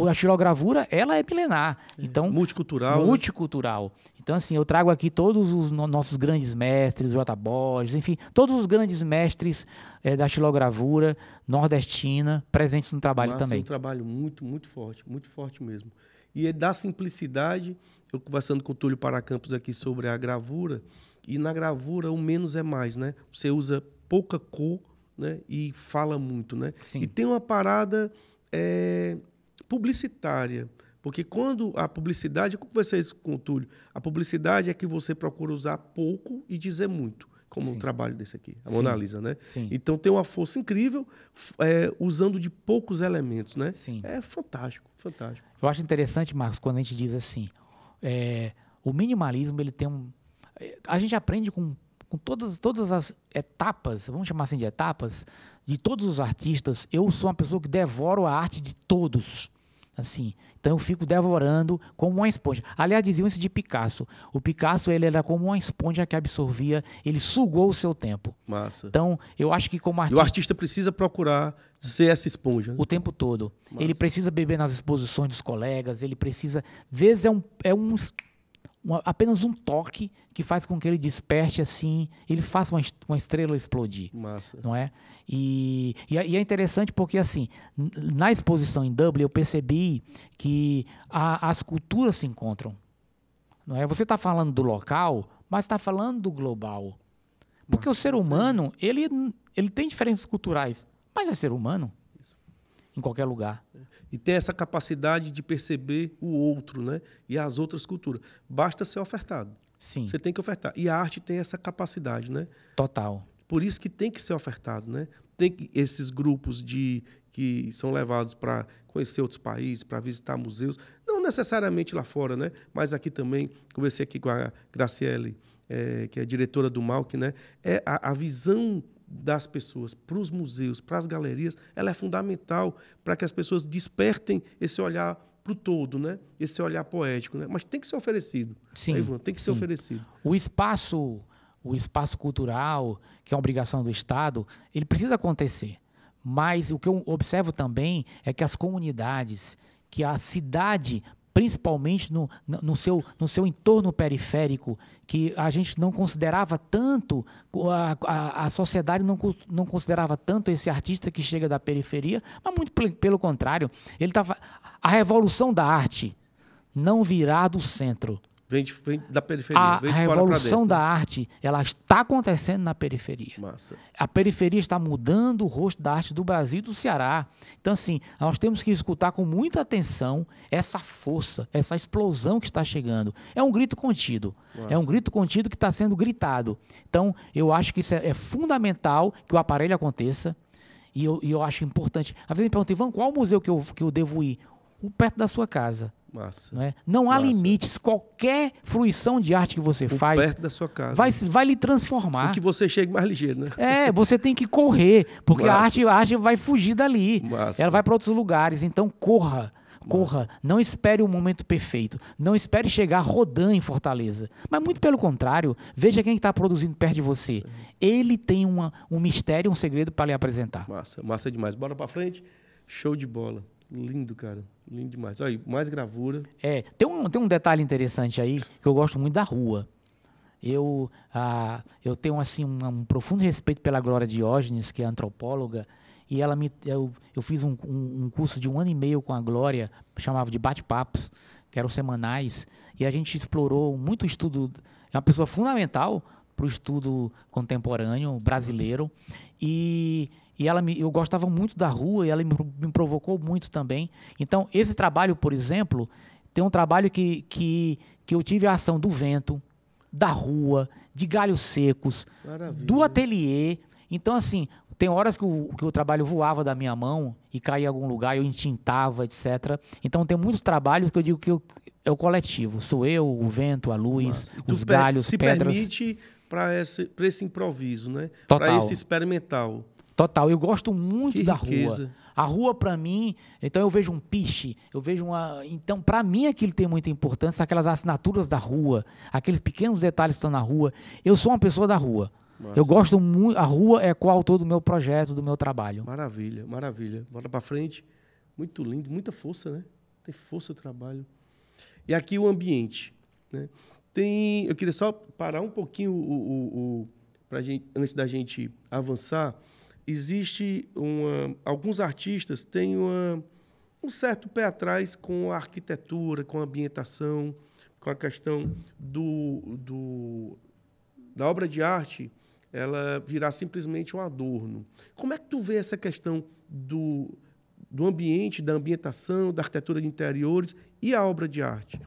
A xilogravura, ela é milenar. É, então, multicultural. Né? Multicultural. Né? Então, assim, eu trago aqui todos os nossos grandes mestres, J. Borges, enfim, todos os grandes mestres é, da xilogravura nordestina presentes no trabalho Massa, também. É um trabalho muito, muito forte, muito forte mesmo. E é da simplicidade, eu conversando com o Túlio Paracampos aqui sobre a gravura, e na gravura o menos é mais, né? Você usa pouca cor né? E fala muito, né? Sim. E tem uma parada é, publicitária. Porque quando a publicidade, como vocês isso com o Túlio, a publicidade é que você procura usar pouco e dizer muito, como Sim. o trabalho desse aqui, a Monalisa, Mona Lisa, né? Sim. Então tem uma força incrível é, usando de poucos elementos, né? Sim. É fantástico, fantástico. Eu acho interessante, Marcos, quando a gente diz assim, é, o minimalismo ele tem um, é, a gente aprende com com todas, todas as etapas, vamos chamar assim de etapas, de todos os artistas, eu sou uma pessoa que devoro a arte de todos. Assim, então eu fico devorando como uma esponja. Aliás, diziam isso de Picasso. O Picasso ele era como uma esponja que absorvia, ele sugou o seu tempo. Massa. Então, eu acho que como artista. E o artista precisa procurar ser essa esponja. Né? O tempo todo. Massa. Ele precisa beber nas exposições dos colegas, ele precisa. Às vezes é um, é um uma, apenas um toque que faz com que ele desperte assim, eles façam uma, uma estrela explodir, Massa. não é? E, e, é, e, é interessante porque assim, na exposição em Dublin eu percebi que a, as culturas se encontram, não é? Você está falando do local, mas está falando do global, porque Nossa, o ser humano ele ele tem diferenças culturais, mas é ser humano em qualquer lugar. É e ter essa capacidade de perceber o outro, né? E as outras culturas. Basta ser ofertado. Sim. Você tem que ofertar. E a arte tem essa capacidade, né? Total. Por isso que tem que ser ofertado, né? Tem que, esses grupos de que são levados para conhecer outros países, para visitar museus, não necessariamente lá fora, né? Mas aqui também conversei aqui com a Graciele, é, que é diretora do MAUC, né? É a, a visão das pessoas para os museus, para as galerias, ela é fundamental para que as pessoas despertem esse olhar para o todo, né? Esse olhar poético, né? Mas tem que ser oferecido. Né, sim. Né, Ivan? Tem que sim. ser oferecido. O espaço, o espaço cultural, que é uma obrigação do Estado, ele precisa acontecer. Mas o que eu observo também é que as comunidades, que a cidade principalmente no, no, seu, no seu entorno periférico, que a gente não considerava tanto, a, a, a sociedade não, não considerava tanto esse artista que chega da periferia, mas muito pelo contrário, ele estava. A revolução da arte não virá do centro. Vem, de, vem da periferia. A, vem de a revolução da arte ela está acontecendo na periferia. Massa. A periferia está mudando o rosto da arte do Brasil e do Ceará. Então, assim, nós temos que escutar com muita atenção essa força, essa explosão que está chegando. É um grito contido. Massa. É um grito contido que está sendo gritado. Então, eu acho que isso é, é fundamental que o aparelho aconteça. E eu, e eu acho importante. Às vezes me perguntam, Ivan, qual museu que eu, que eu devo ir? perto da sua casa. Massa. Não, é? não há Massa. limites. Qualquer fruição de arte que você o faz perto da sua casa. Vai, vai lhe transformar. E que você chegue mais ligeiro, né? É, você tem que correr, porque a arte, a arte vai fugir dali. Massa. Ela vai para outros lugares. Então, corra. Corra, não espere o momento perfeito, não espere chegar rodando em Fortaleza. Mas muito pelo contrário, veja quem está produzindo perto de você. Ele tem uma, um mistério, um segredo para lhe apresentar. Massa, massa demais. Bora para frente, show de bola. Lindo, cara. Lindo demais. Olha aí, mais gravura. É, tem um, tem um detalhe interessante aí, que eu gosto muito da rua. Eu, ah, eu tenho assim um, um profundo respeito pela Glória Diógenes, que é antropóloga, e ela me, eu, eu fiz um, um, um curso de um ano e meio com a Glória, chamava de bate-papos, que eram semanais, e a gente explorou muito estudo. É uma pessoa fundamental para o estudo contemporâneo brasileiro. E e ela me, eu gostava muito da rua e ela me, me provocou muito também. Então, esse trabalho, por exemplo, tem um trabalho que, que, que eu tive a ação do vento, da rua, de galhos secos, Maravilha. do ateliê. Então, assim, tem horas que o, que o trabalho voava da minha mão e caía em algum lugar, eu entintava, etc. Então, tem muitos trabalhos que eu digo que eu, é o coletivo. Sou eu, o vento, a luz, os galhos, se pedras. permite para esse, esse improviso, né? Para esse experimental. Total, eu gosto muito que da riqueza. rua. A rua para mim, então eu vejo um piche, eu vejo uma, então para mim aquilo tem muita importância, aquelas assinaturas da rua, aqueles pequenos detalhes que estão na rua. Eu sou uma pessoa da rua. Eu gosto muito, a rua é qual todo o meu projeto, do meu trabalho. Maravilha, maravilha. Bora para frente. Muito lindo, muita força, né? Tem força o trabalho. E aqui o ambiente, né? Tem, eu queria só parar um pouquinho o, o, o, gente, antes da gente avançar existe uma, alguns artistas têm uma, um certo pé atrás com a arquitetura, com a ambientação, com a questão do, do da obra de arte ela virar simplesmente um adorno. Como é que tu vê essa questão do, do ambiente, da ambientação, da arquitetura de interiores e a obra de arte?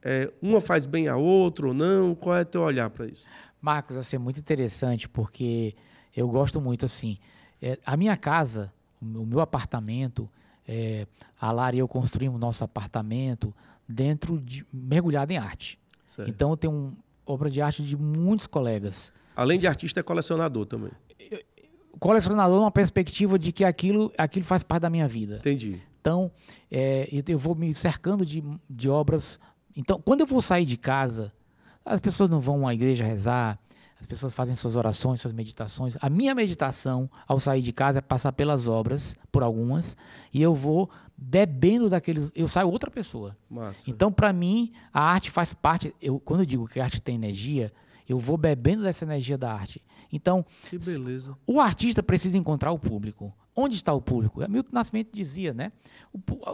É, uma faz bem a outra ou não? Qual é o teu olhar para isso? Marcos, vai assim, ser é muito interessante porque eu gosto muito assim. É, a minha casa, o meu apartamento, é, a Lara e eu construímos nosso apartamento dentro de mergulhado em arte. Certo. Então eu tenho um, obra de arte de muitos colegas. Além de artista, é colecionador também. Colecionador numa perspectiva de que aquilo, aquilo faz parte da minha vida. Entendi. Então, é, eu vou me cercando de, de obras. Então, quando eu vou sair de casa, as pessoas não vão à igreja rezar, as pessoas fazem suas orações, suas meditações. A minha meditação ao sair de casa é passar pelas obras, por algumas, e eu vou bebendo daqueles. Eu saio outra pessoa. Massa. Então, para mim, a arte faz parte. Eu, quando eu digo que a arte tem energia, eu vou bebendo dessa energia da arte. Então, o artista precisa encontrar o público. Onde está o público? Milton Nascimento dizia, né?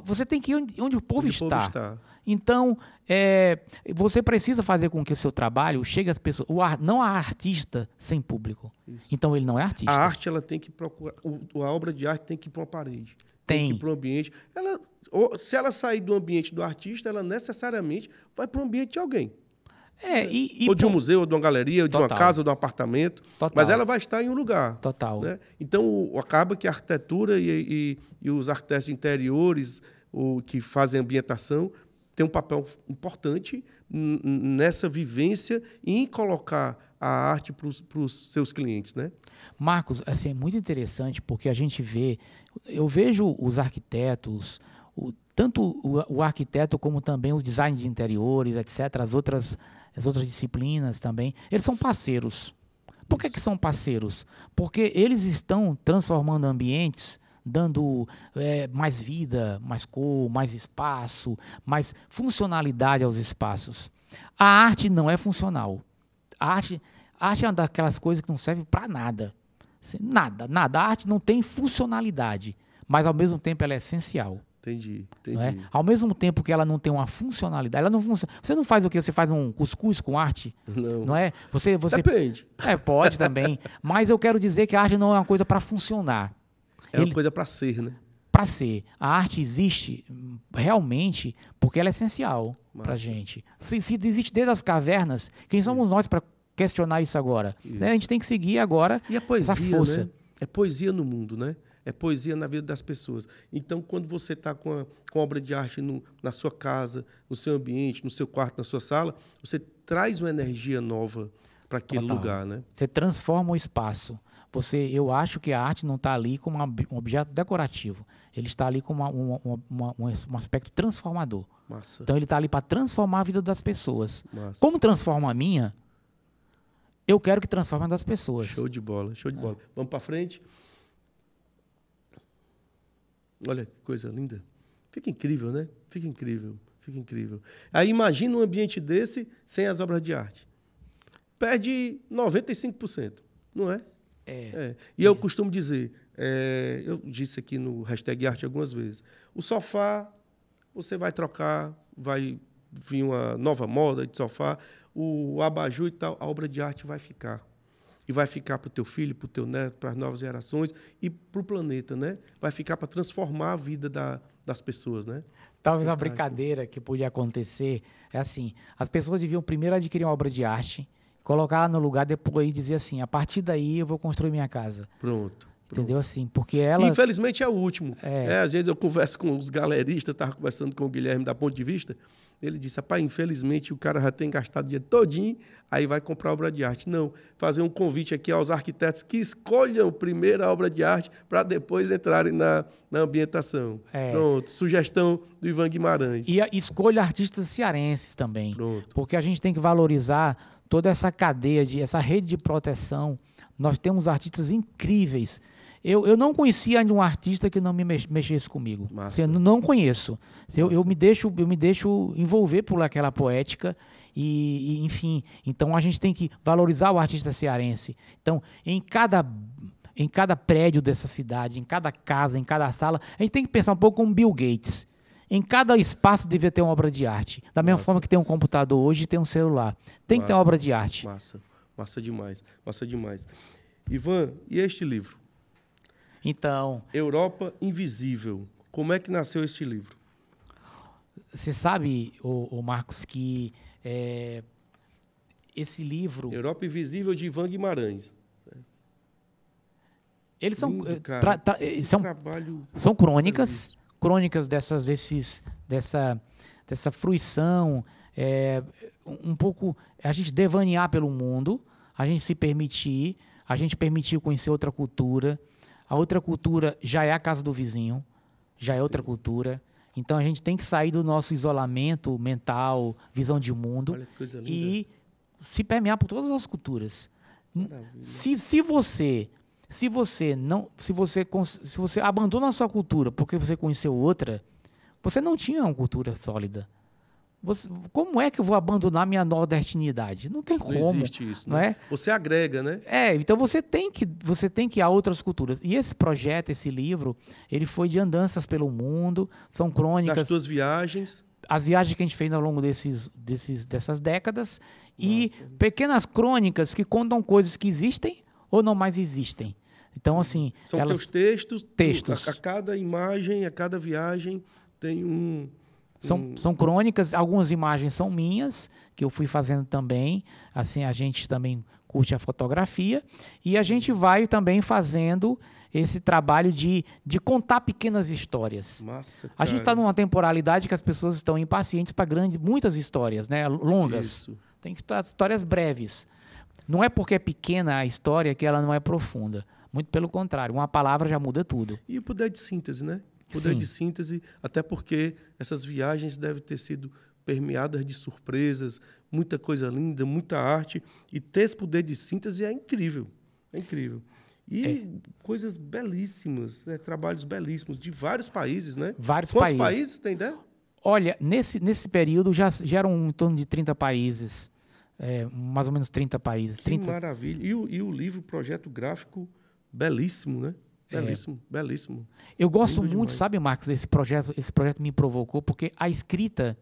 Você tem que ir onde, onde o povo, onde está. povo está. Então, é, você precisa fazer com que o seu trabalho chegue às pessoas. O ar, não há artista sem público. Isso. Então, ele não é artista. A arte, ela tem que procurar. O, a obra de arte tem que ir para uma parede. Tem. tem que ir para o ambiente. Ela, se ela sair do ambiente do artista, ela necessariamente vai para o ambiente de alguém. É, é, e, e, ou de um museu, ou de uma galeria, ou de total. uma casa, ou de um apartamento. Total. Mas ela vai estar em um lugar. Total. Né? Então, acaba que a arquitetura e, e, os arquitetos interiores o, que fazem ambientação têm um papel importante nessa vivência e em colocar a arte para os seus clientes, né? Marcos, assim, é muito interessante porque a gente vê... Eu vejo os arquitetos... O, tanto o, o arquiteto como também os designs de interiores, etc., as outras as outras disciplinas também, eles são parceiros. Por que, que são parceiros? Porque eles estão transformando ambientes, dando é, mais vida, mais cor, mais espaço, mais funcionalidade aos espaços. A arte não é funcional. A arte, a arte é uma daquelas coisas que não serve para nada. Assim, nada, nada. A arte não tem funcionalidade, mas ao mesmo tempo ela é essencial. Entendi, é? entendi. É? Ao mesmo tempo que ela não tem uma funcionalidade, ela não funciona. Você não faz o que Você faz um cuscuz com arte? Não. Não é? Você, você... Depende. É, pode também. mas eu quero dizer que a arte não é uma coisa para funcionar. É Ele... uma coisa para ser, né? Para ser. A arte existe hum, realmente porque ela é essencial para gente. Se, se existe desde as cavernas, quem somos isso. nós para questionar isso agora? Isso. Né? A gente tem que seguir agora e a poesia, essa força. Né? É poesia no mundo, né? é poesia na vida das pessoas. Então, quando você está com, com a obra de arte no, na sua casa, no seu ambiente, no seu quarto, na sua sala, você traz uma energia nova para aquele Total. lugar, né? Você transforma o espaço. Você, eu acho que a arte não está ali como um objeto decorativo. Ele está ali como uma, uma, uma, um aspecto transformador. Massa. Então ele está ali para transformar a vida das pessoas. Massa. Como transforma a minha? Eu quero que transforme a das pessoas. Show de bola, show de é. bola. Vamos para frente. Olha que coisa linda. Fica incrível, né? Fica incrível, fica incrível. Aí imagina um ambiente desse sem as obras de arte. Perde 95%, não é? É. é. E é. eu costumo dizer, é, eu disse aqui no hashtag arte algumas vezes, o sofá você vai trocar, vai vir uma nova moda de sofá, o abajur e tal, a obra de arte vai ficar e vai ficar para o teu filho, para o teu neto, para as novas gerações e para o planeta, né? Vai ficar para transformar a vida da, das pessoas, né? Talvez é uma brincadeira que podia acontecer é assim: as pessoas deviam primeiro adquirir uma obra de arte, colocar no lugar, depois dizer assim: a partir daí eu vou construir minha casa. Pronto. Pronto. Entendeu assim? Porque ela. Infelizmente é o último. É. é às vezes eu converso com os galeristas, estava conversando com o Guilherme da Ponto de Vista. Ele disse: rapaz, infelizmente o cara já tem gastado o dia todinho, aí vai comprar obra de arte. Não, fazer um convite aqui aos arquitetos que escolham primeiro a obra de arte para depois entrarem na, na ambientação. É. Pronto, sugestão do Ivan Guimarães. E escolha artistas cearenses também. Pronto. Porque a gente tem que valorizar toda essa cadeia, de, essa rede de proteção. Nós temos artistas incríveis eu, eu não conhecia ainda um artista que não me mexesse comigo. Massa. Assim, eu não conheço. Eu, eu, me deixo, eu me deixo envolver por aquela poética e, e, enfim. Então a gente tem que valorizar o artista cearense. Então, em cada em cada prédio dessa cidade, em cada casa, em cada sala, a gente tem que pensar um pouco como Bill Gates. Em cada espaço devia ter uma obra de arte. Da mesma Massa. forma que tem um computador hoje, tem um celular. Tem Massa. que ter uma obra de arte. Massa. Massa demais. Massa demais. Ivan, e este livro? Então. Europa Invisível. Como é que nasceu este livro? Você sabe, o, Marcos, que é, esse livro. Europa Invisível de Ivan Guimarães. Eles são. Lindo, eh, tra, tra, são, trabalho... são crônicas. Crônicas dessas, desses, dessa, dessa fruição. É, um pouco. A gente devanear pelo mundo, a gente se permitir, a gente permitir conhecer outra cultura a outra cultura já é a casa do vizinho, já é outra Sim. cultura. Então a gente tem que sair do nosso isolamento mental, visão de mundo e se permear por todas as culturas. Se, se você se você não se você se você abandona a sua cultura porque você conheceu outra, você não tinha uma cultura sólida. Você, como é que eu vou abandonar minha nordestinidade? Não tem como. Não existe isso, não né? é? Você agrega, né? É, então você tem que você tem que ir a outras culturas. E esse projeto, esse livro, ele foi de andanças pelo mundo, são crônicas das suas viagens, as viagens que a gente fez ao longo desses, desses dessas décadas Nossa. e pequenas crônicas que contam coisas que existem ou não mais existem. Então assim, são elas... teus textos, textos. a cada imagem, a cada viagem tem um são, hum. são crônicas, algumas imagens são minhas, que eu fui fazendo também. Assim, a gente também curte a fotografia. E a gente hum. vai também fazendo esse trabalho de, de contar pequenas histórias. Massa, a gente está numa temporalidade que as pessoas estão impacientes para grandes, muitas histórias, né? Longas. Isso. Tem que estar histórias breves. Não é porque é pequena a história que ela não é profunda. Muito pelo contrário, uma palavra já muda tudo. E o poder de síntese, né? poder Sim. de síntese, até porque essas viagens devem ter sido permeadas de surpresas, muita coisa linda, muita arte, e ter esse poder de síntese é incrível, é incrível. E é. coisas belíssimas, né? trabalhos belíssimos de vários países, né? Vários Quantos países. países tem ideia? Olha, nesse, nesse período já, já eram em torno de 30 países, é, mais ou menos 30 países. Que 30... maravilha. E o, e o livro, projeto gráfico belíssimo, né? É. Belíssimo, é. belíssimo. Eu gosto muito, sabe, Marcos, desse projeto. Esse projeto me provocou porque a escrita,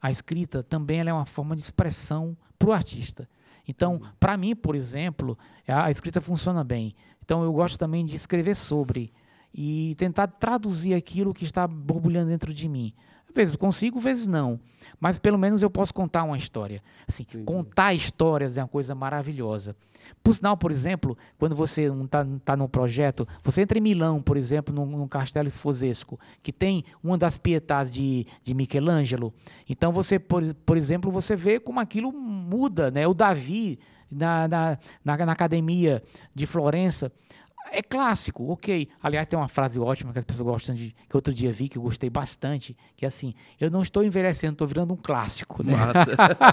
a escrita também é uma forma de expressão para o artista. Então, uhum. para mim, por exemplo, a escrita funciona bem. Então, eu gosto também de escrever sobre e tentar traduzir aquilo que está borbulhando dentro de mim. Vezes consigo, vezes não. Mas pelo menos eu posso contar uma história. Assim, Entendi. contar histórias é uma coisa maravilhosa. Por sinal, por exemplo, quando você está tá num tá projeto, você entra em Milão, por exemplo, num, num castelo esfozesco, que tem uma das pietas de, de Michelangelo. Então você, por, por exemplo, você vê como aquilo muda, né? O Davi na, na, na, na academia de Florença, é clássico, ok. Aliás, tem uma frase ótima que as pessoas gostam de. que outro dia vi, que eu gostei bastante, que é assim: eu não estou envelhecendo, estou virando um clássico, né?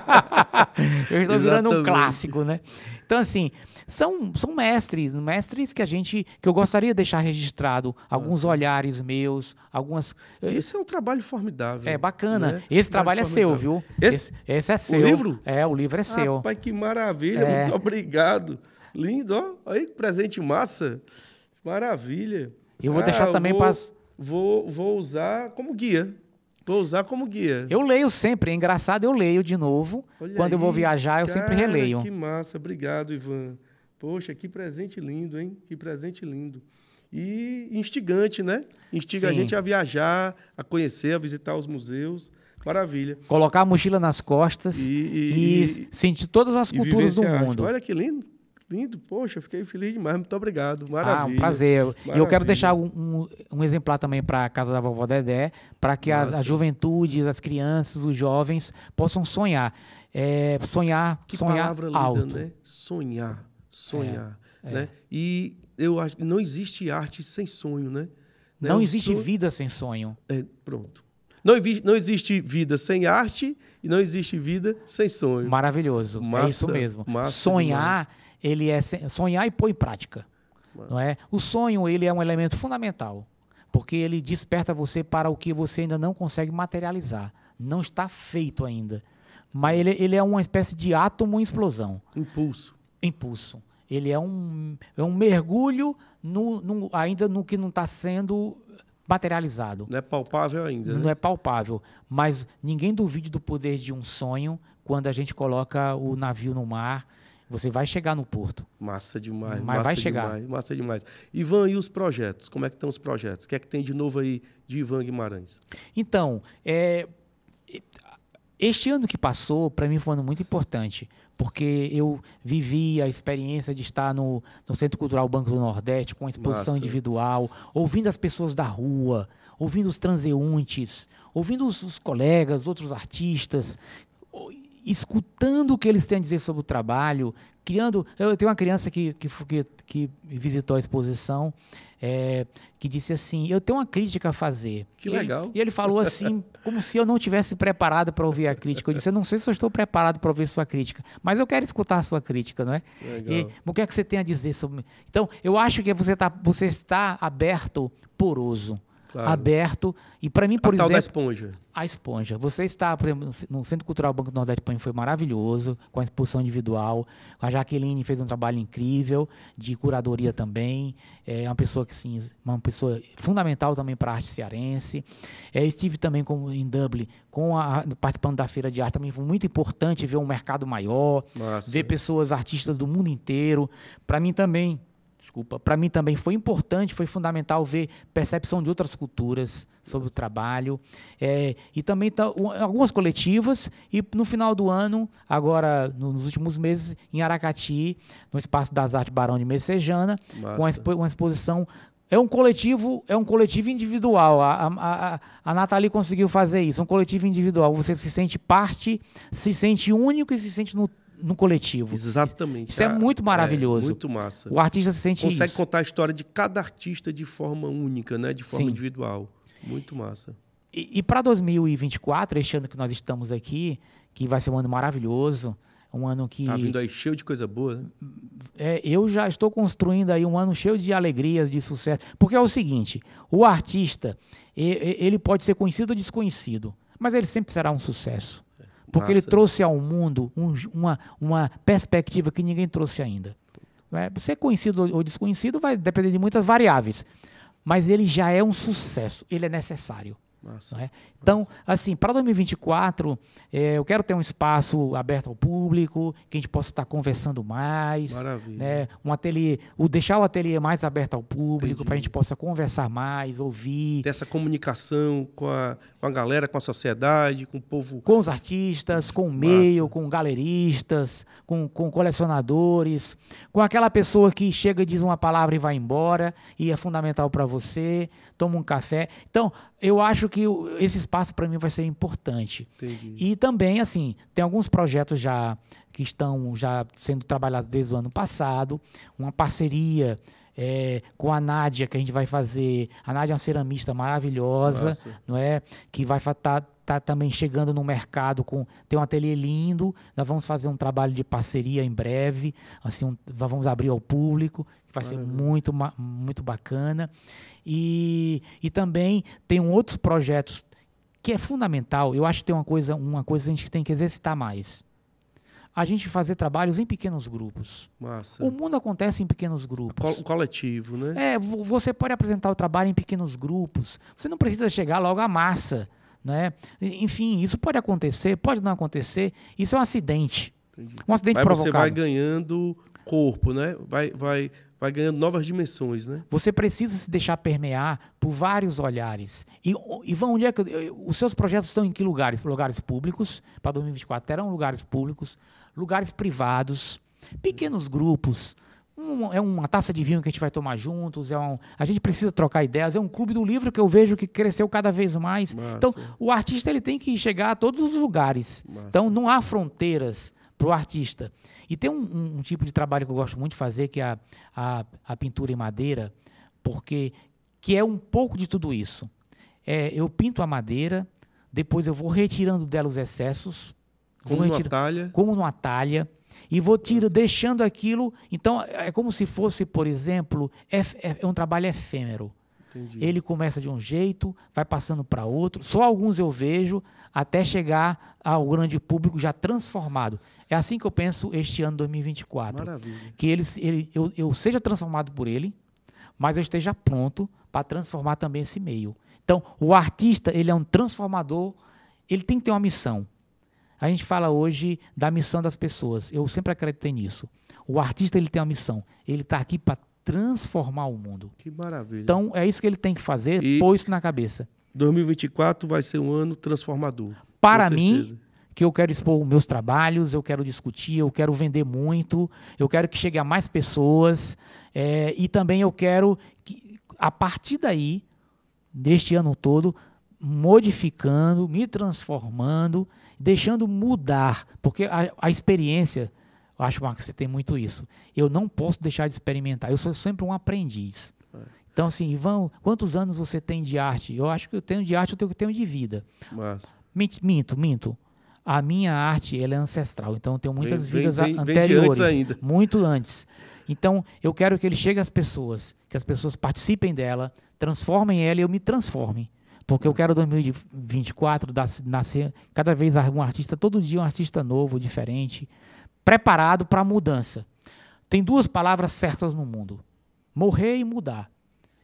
*laughs* eu estou Exatamente. virando um clássico, né? Então, assim, são, são mestres, mestres que a gente. que eu gostaria de deixar registrado, alguns Nossa. olhares meus, algumas. Isso eh, é um trabalho formidável. É bacana. Né? Esse trabalho, trabalho é seu, viu? Esse, esse, esse é seu. O livro? É, o livro é seu. Pai, que maravilha, é. muito obrigado. Lindo, ó. Aí, presente massa. Maravilha. Eu vou ah, deixar também para. Vou, vou usar como guia. Vou usar como guia. Eu leio sempre, é engraçado, eu leio de novo. Olha Quando aí, eu vou viajar, eu cara, sempre releio. Que massa, obrigado, Ivan. Poxa, que presente lindo, hein? Que presente lindo. E instigante, né? Instiga Sim. a gente a viajar, a conhecer, a visitar os museus. Maravilha. Colocar a mochila nas costas e, e, e, e sentir todas as culturas do mundo. Olha que lindo lindo, poxa, fiquei feliz demais, muito obrigado, maravilha. Ah, um prazer. Maravilha. Eu quero deixar um, um exemplar também para a casa da vovó Dedé, para que as a, juventude, as crianças, os jovens possam sonhar. É, sonhar, que sonhar palavra linda, alto. né? Sonhar, sonhar, é, é. né? É. E eu acho não existe arte sem sonho, né? né? Não, não existe sonho... vida sem sonho. É, pronto. Não, não, existe vida sem arte e não existe vida sem sonho. Maravilhoso. Massa, é isso mesmo. Sonhar demais ele é sonhar e pôr em prática. Não é? O sonho ele é um elemento fundamental, porque ele desperta você para o que você ainda não consegue materializar, não está feito ainda. Mas ele, ele é uma espécie de átomo em explosão. Impulso. Impulso. Ele é um, é um mergulho no, no, ainda no que não está sendo materializado. Não é palpável ainda. Não né? é palpável. Mas ninguém duvide do poder de um sonho quando a gente coloca o navio no mar você vai chegar no porto. Massa demais. Mas massa vai chegar. Demais, massa demais. Ivan, e os projetos? Como é que estão os projetos? O que é que tem de novo aí de Ivan Guimarães? Então, é, este ano que passou, para mim, foi um ano muito importante, porque eu vivi a experiência de estar no, no Centro Cultural Banco do Nordeste, com a exposição massa. individual, ouvindo as pessoas da rua, ouvindo os transeuntes, ouvindo os, os colegas, outros artistas, escutando o que eles têm a dizer sobre o trabalho, criando. Eu tenho uma criança que, que, que visitou a exposição é, que disse assim: Eu tenho uma crítica a fazer. Que e legal. Ele, e ele falou assim, *laughs* como se eu não tivesse preparado para ouvir a crítica. Eu disse: Eu não sei se eu estou preparado para ouvir sua crítica, mas eu quero escutar a sua crítica, não é? Legal. E o que é que você tem a dizer sobre. Então, eu acho que você, tá, você está aberto, poroso claro. aberto. E para mim, por a exemplo. esponja. A esponja. Você está, por exemplo, no Centro Cultural Banco do Nordeste Panho foi maravilhoso, com a exposição individual. A Jaqueline fez um trabalho incrível de curadoria também. É uma pessoa que sim, uma pessoa fundamental também para a arte cearense. É, estive também com, em Dublin, com a, participando da feira de arte, também foi muito importante ver um mercado maior, ver pessoas artistas do mundo inteiro. Para mim também desculpa, para mim também foi importante, foi fundamental ver percepção de outras culturas sobre o trabalho é, e também tá, algumas coletivas e no final do ano, agora nos últimos meses, em Aracati, no Espaço das Artes Barão de Messejana, uma, expo uma exposição é um coletivo, é um coletivo individual. A, a, a, a Nathalie conseguiu fazer isso, um coletivo individual. Você se sente parte, se sente único e se sente no, no coletivo. Exatamente. Isso é muito é, maravilhoso. É, muito massa. O artista se sente Consegue isso. contar a história de cada artista de forma única, né? De forma Sim. individual. Muito massa. E, e para 2024, este ano que nós estamos aqui, que vai ser um ano maravilhoso, um ano que... Tá vindo aí cheio de coisa boa, né? É, eu já estou construindo aí um ano cheio de alegrias, de sucesso. Porque é o seguinte, o artista, ele pode ser conhecido ou desconhecido, mas ele sempre será um sucesso. Porque Nossa. ele trouxe ao mundo um, uma, uma perspectiva que ninguém trouxe ainda. É? Ser conhecido ou desconhecido vai depender de muitas variáveis. Mas ele já é um sucesso, ele é necessário. É? Então, assim, para 2024, eh, eu quero ter um espaço aberto ao público, que a gente possa estar conversando mais. Né? Um ateliê, o deixar o ateliê mais aberto ao público, para a gente possa conversar mais, ouvir. Ter essa comunicação com a, com a galera, com a sociedade, com o povo. Com os artistas, com o meio, Massa. com galeristas, com, com colecionadores, com aquela pessoa que chega, diz uma palavra e vai embora, e é fundamental para você, toma um café. Então, eu acho que esse espaço para mim vai ser importante. Entendi. E também, assim, tem alguns projetos já que estão já sendo trabalhados desde o ano passado, uma parceria é, com a Nádia que a gente vai fazer. A Nádia é uma ceramista maravilhosa, Nossa. não é? Que vai estar tá, está também chegando no mercado com tem um ateliê lindo. Nós vamos fazer um trabalho de parceria em breve, assim um, vamos abrir ao público, que vai Maravilha. ser muito muito bacana. E, e também tem outros projetos que é fundamental. Eu acho que tem uma coisa uma coisa que a gente tem que exercitar mais. A gente fazer trabalhos em pequenos grupos. Massa. O mundo acontece em pequenos grupos. Col coletivo, né? É, você pode apresentar o trabalho em pequenos grupos. Você não precisa chegar logo à massa né? Enfim, isso pode acontecer, pode não acontecer. Isso é um acidente. Entendi. Um acidente Mas provocado. você vai ganhando corpo, né? Vai, vai, vai ganhando novas dimensões, né? Você precisa se deixar permear por vários olhares. E, e vão onde é que eh, os seus projetos estão em que lugares? Lugares públicos para 2024 terão lugares públicos, lugares privados, pequenos grupos, um, é uma taça de vinho que a gente vai tomar juntos, é um, a gente precisa trocar ideias, é um clube do livro que eu vejo que cresceu cada vez mais. Massa. Então, o artista ele tem que chegar a todos os lugares. Massa. Então, não há fronteiras para o artista. E tem um, um, tipo de trabalho que eu gosto muito de fazer, que é a, a, a pintura em madeira, porque que é um pouco de tudo isso. É, eu pinto a madeira, depois eu vou retirando dela os excessos. Como numa talha? Como numa talha e vou tiro, deixando aquilo. Então, é, é como se fosse, por exemplo, é, é, é um trabalho efêmero. Entendi. Ele começa de um jeito, vai passando para outro. Só alguns eu vejo até chegar ao grande público já transformado. É assim que eu penso este ano 2024. Maravilha. Que ele, ele, eu, eu seja transformado por ele, mas eu esteja pronto para transformar também esse meio. Então, o artista, ele é um transformador, ele tem que ter uma missão. A gente fala hoje da missão das pessoas. Eu sempre acreditei nisso. O artista ele tem uma missão. Ele está aqui para transformar o mundo. Que maravilha. Então é isso que ele tem que fazer, e pôr isso na cabeça. 2024 vai ser um ano transformador. Para mim, que eu quero expor meus trabalhos, eu quero discutir, eu quero vender muito, eu quero que chegue a mais pessoas é, e também eu quero que, a partir daí, deste ano todo, modificando, me transformando, deixando mudar, porque a, a experiência, eu acho, Marcos, você tem muito isso. Eu não posso deixar de experimentar. Eu sou sempre um aprendiz. Então, assim, Ivan, quantos anos você tem de arte? Eu acho que eu tenho de arte, eu tenho de vida. Mas... Minto, minto. A minha arte, ela é ancestral. Então, eu tenho muitas vem, vidas vem, anteriores. Vem antes muito antes. Então, eu quero que ele chegue às pessoas, que as pessoas participem dela, transformem ela e eu me transforme. Porque eu quero 2024 nascer cada vez um artista, todo dia um artista novo, diferente, preparado para a mudança. Tem duas palavras certas no mundo: morrer e mudar.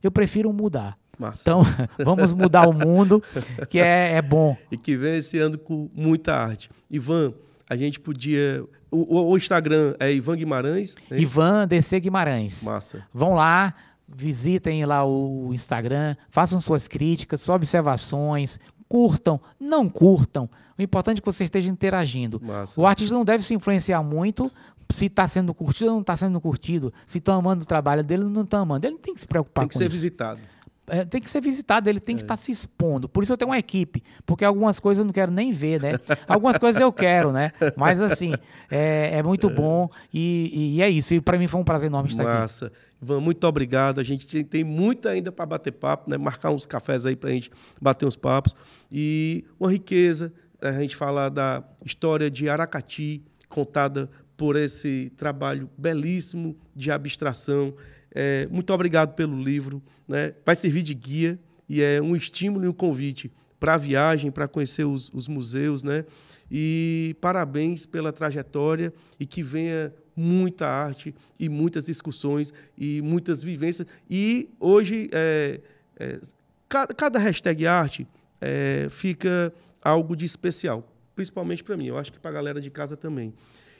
Eu prefiro mudar. Massa. Então, *laughs* vamos mudar o mundo, que é, é, bom. E que vem esse ano com muita arte. Ivan, a gente podia. O, o Instagram é Ivan Guimarães? É Ivan DC Guimarães. Massa. Vão lá, visitem lá o Instagram, façam suas críticas, suas observações, curtam, não curtam. O importante é que você esteja interagindo. Massa. O artista não deve se influenciar muito se está sendo curtido ou não está sendo curtido, se estão amando o trabalho dele ou não estão amando. Ele não tem que se preocupar com isso. Tem que ser visitado. É, tem que ser visitado, ele tem é. que tá estar se expondo. Por isso eu tenho uma equipe, porque algumas coisas eu não quero nem ver, né? algumas coisas eu quero, né? Mas assim, é, é muito bom e, e, é isso. E para mim foi um prazer enorme estar Massa. aqui. Massa. Ivan, muito obrigado. A gente tem muito ainda para bater papo, né? marcar uns cafés aí para a gente bater uns papos. E uma riqueza, né, a gente falar da história de Aracati, contada por esse trabalho belíssimo de abstração. É, muito obrigado pelo livro. Né? Vai servir de guia e é um estímulo e um convite para a viagem, para conhecer os, os museus. Né? E parabéns pela trajetória e que venha muita arte e muitas discussões e muitas vivências. E hoje, é, é, cada, cada, hashtag arte é, fica algo de especial, principalmente para mim, eu acho que para a galera de casa também.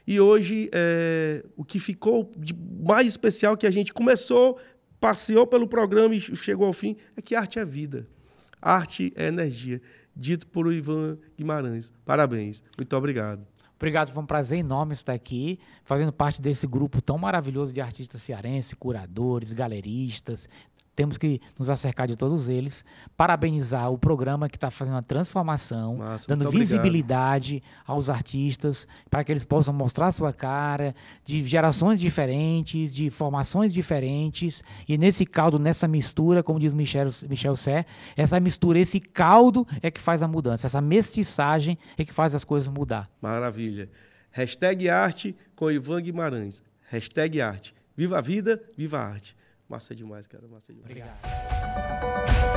E hoje, é, o que ficou de mais especial que a gente começou, passeou pelo programa e chegou ao fim, é que arte é vida, arte é energia. Dito por Ivan Guimarães. Parabéns. Muito obrigado. Obrigado, foi um prazer enorme estar aqui, fazendo parte desse grupo tão maravilhoso de artistas cearenses, curadores, galeristas, temos que nos acercar de todos eles. Parabenizar o programa que está fazendo a transformação, Massa, dando visibilidade aos artistas, para que eles possam mostrar sua cara, de gerações diferentes, de formações diferentes. E nesse caldo, nessa mistura, como diz Michel, Michel Sé, essa mistura, esse caldo é que faz a mudança, essa mestiçagem é que faz as coisas mudar. Maravilha. Hashtag arte com Ivan Guimarães. Hashtag arte. Viva a vida, viva a arte. Massa demais, cara. Massa demais. Obrigado.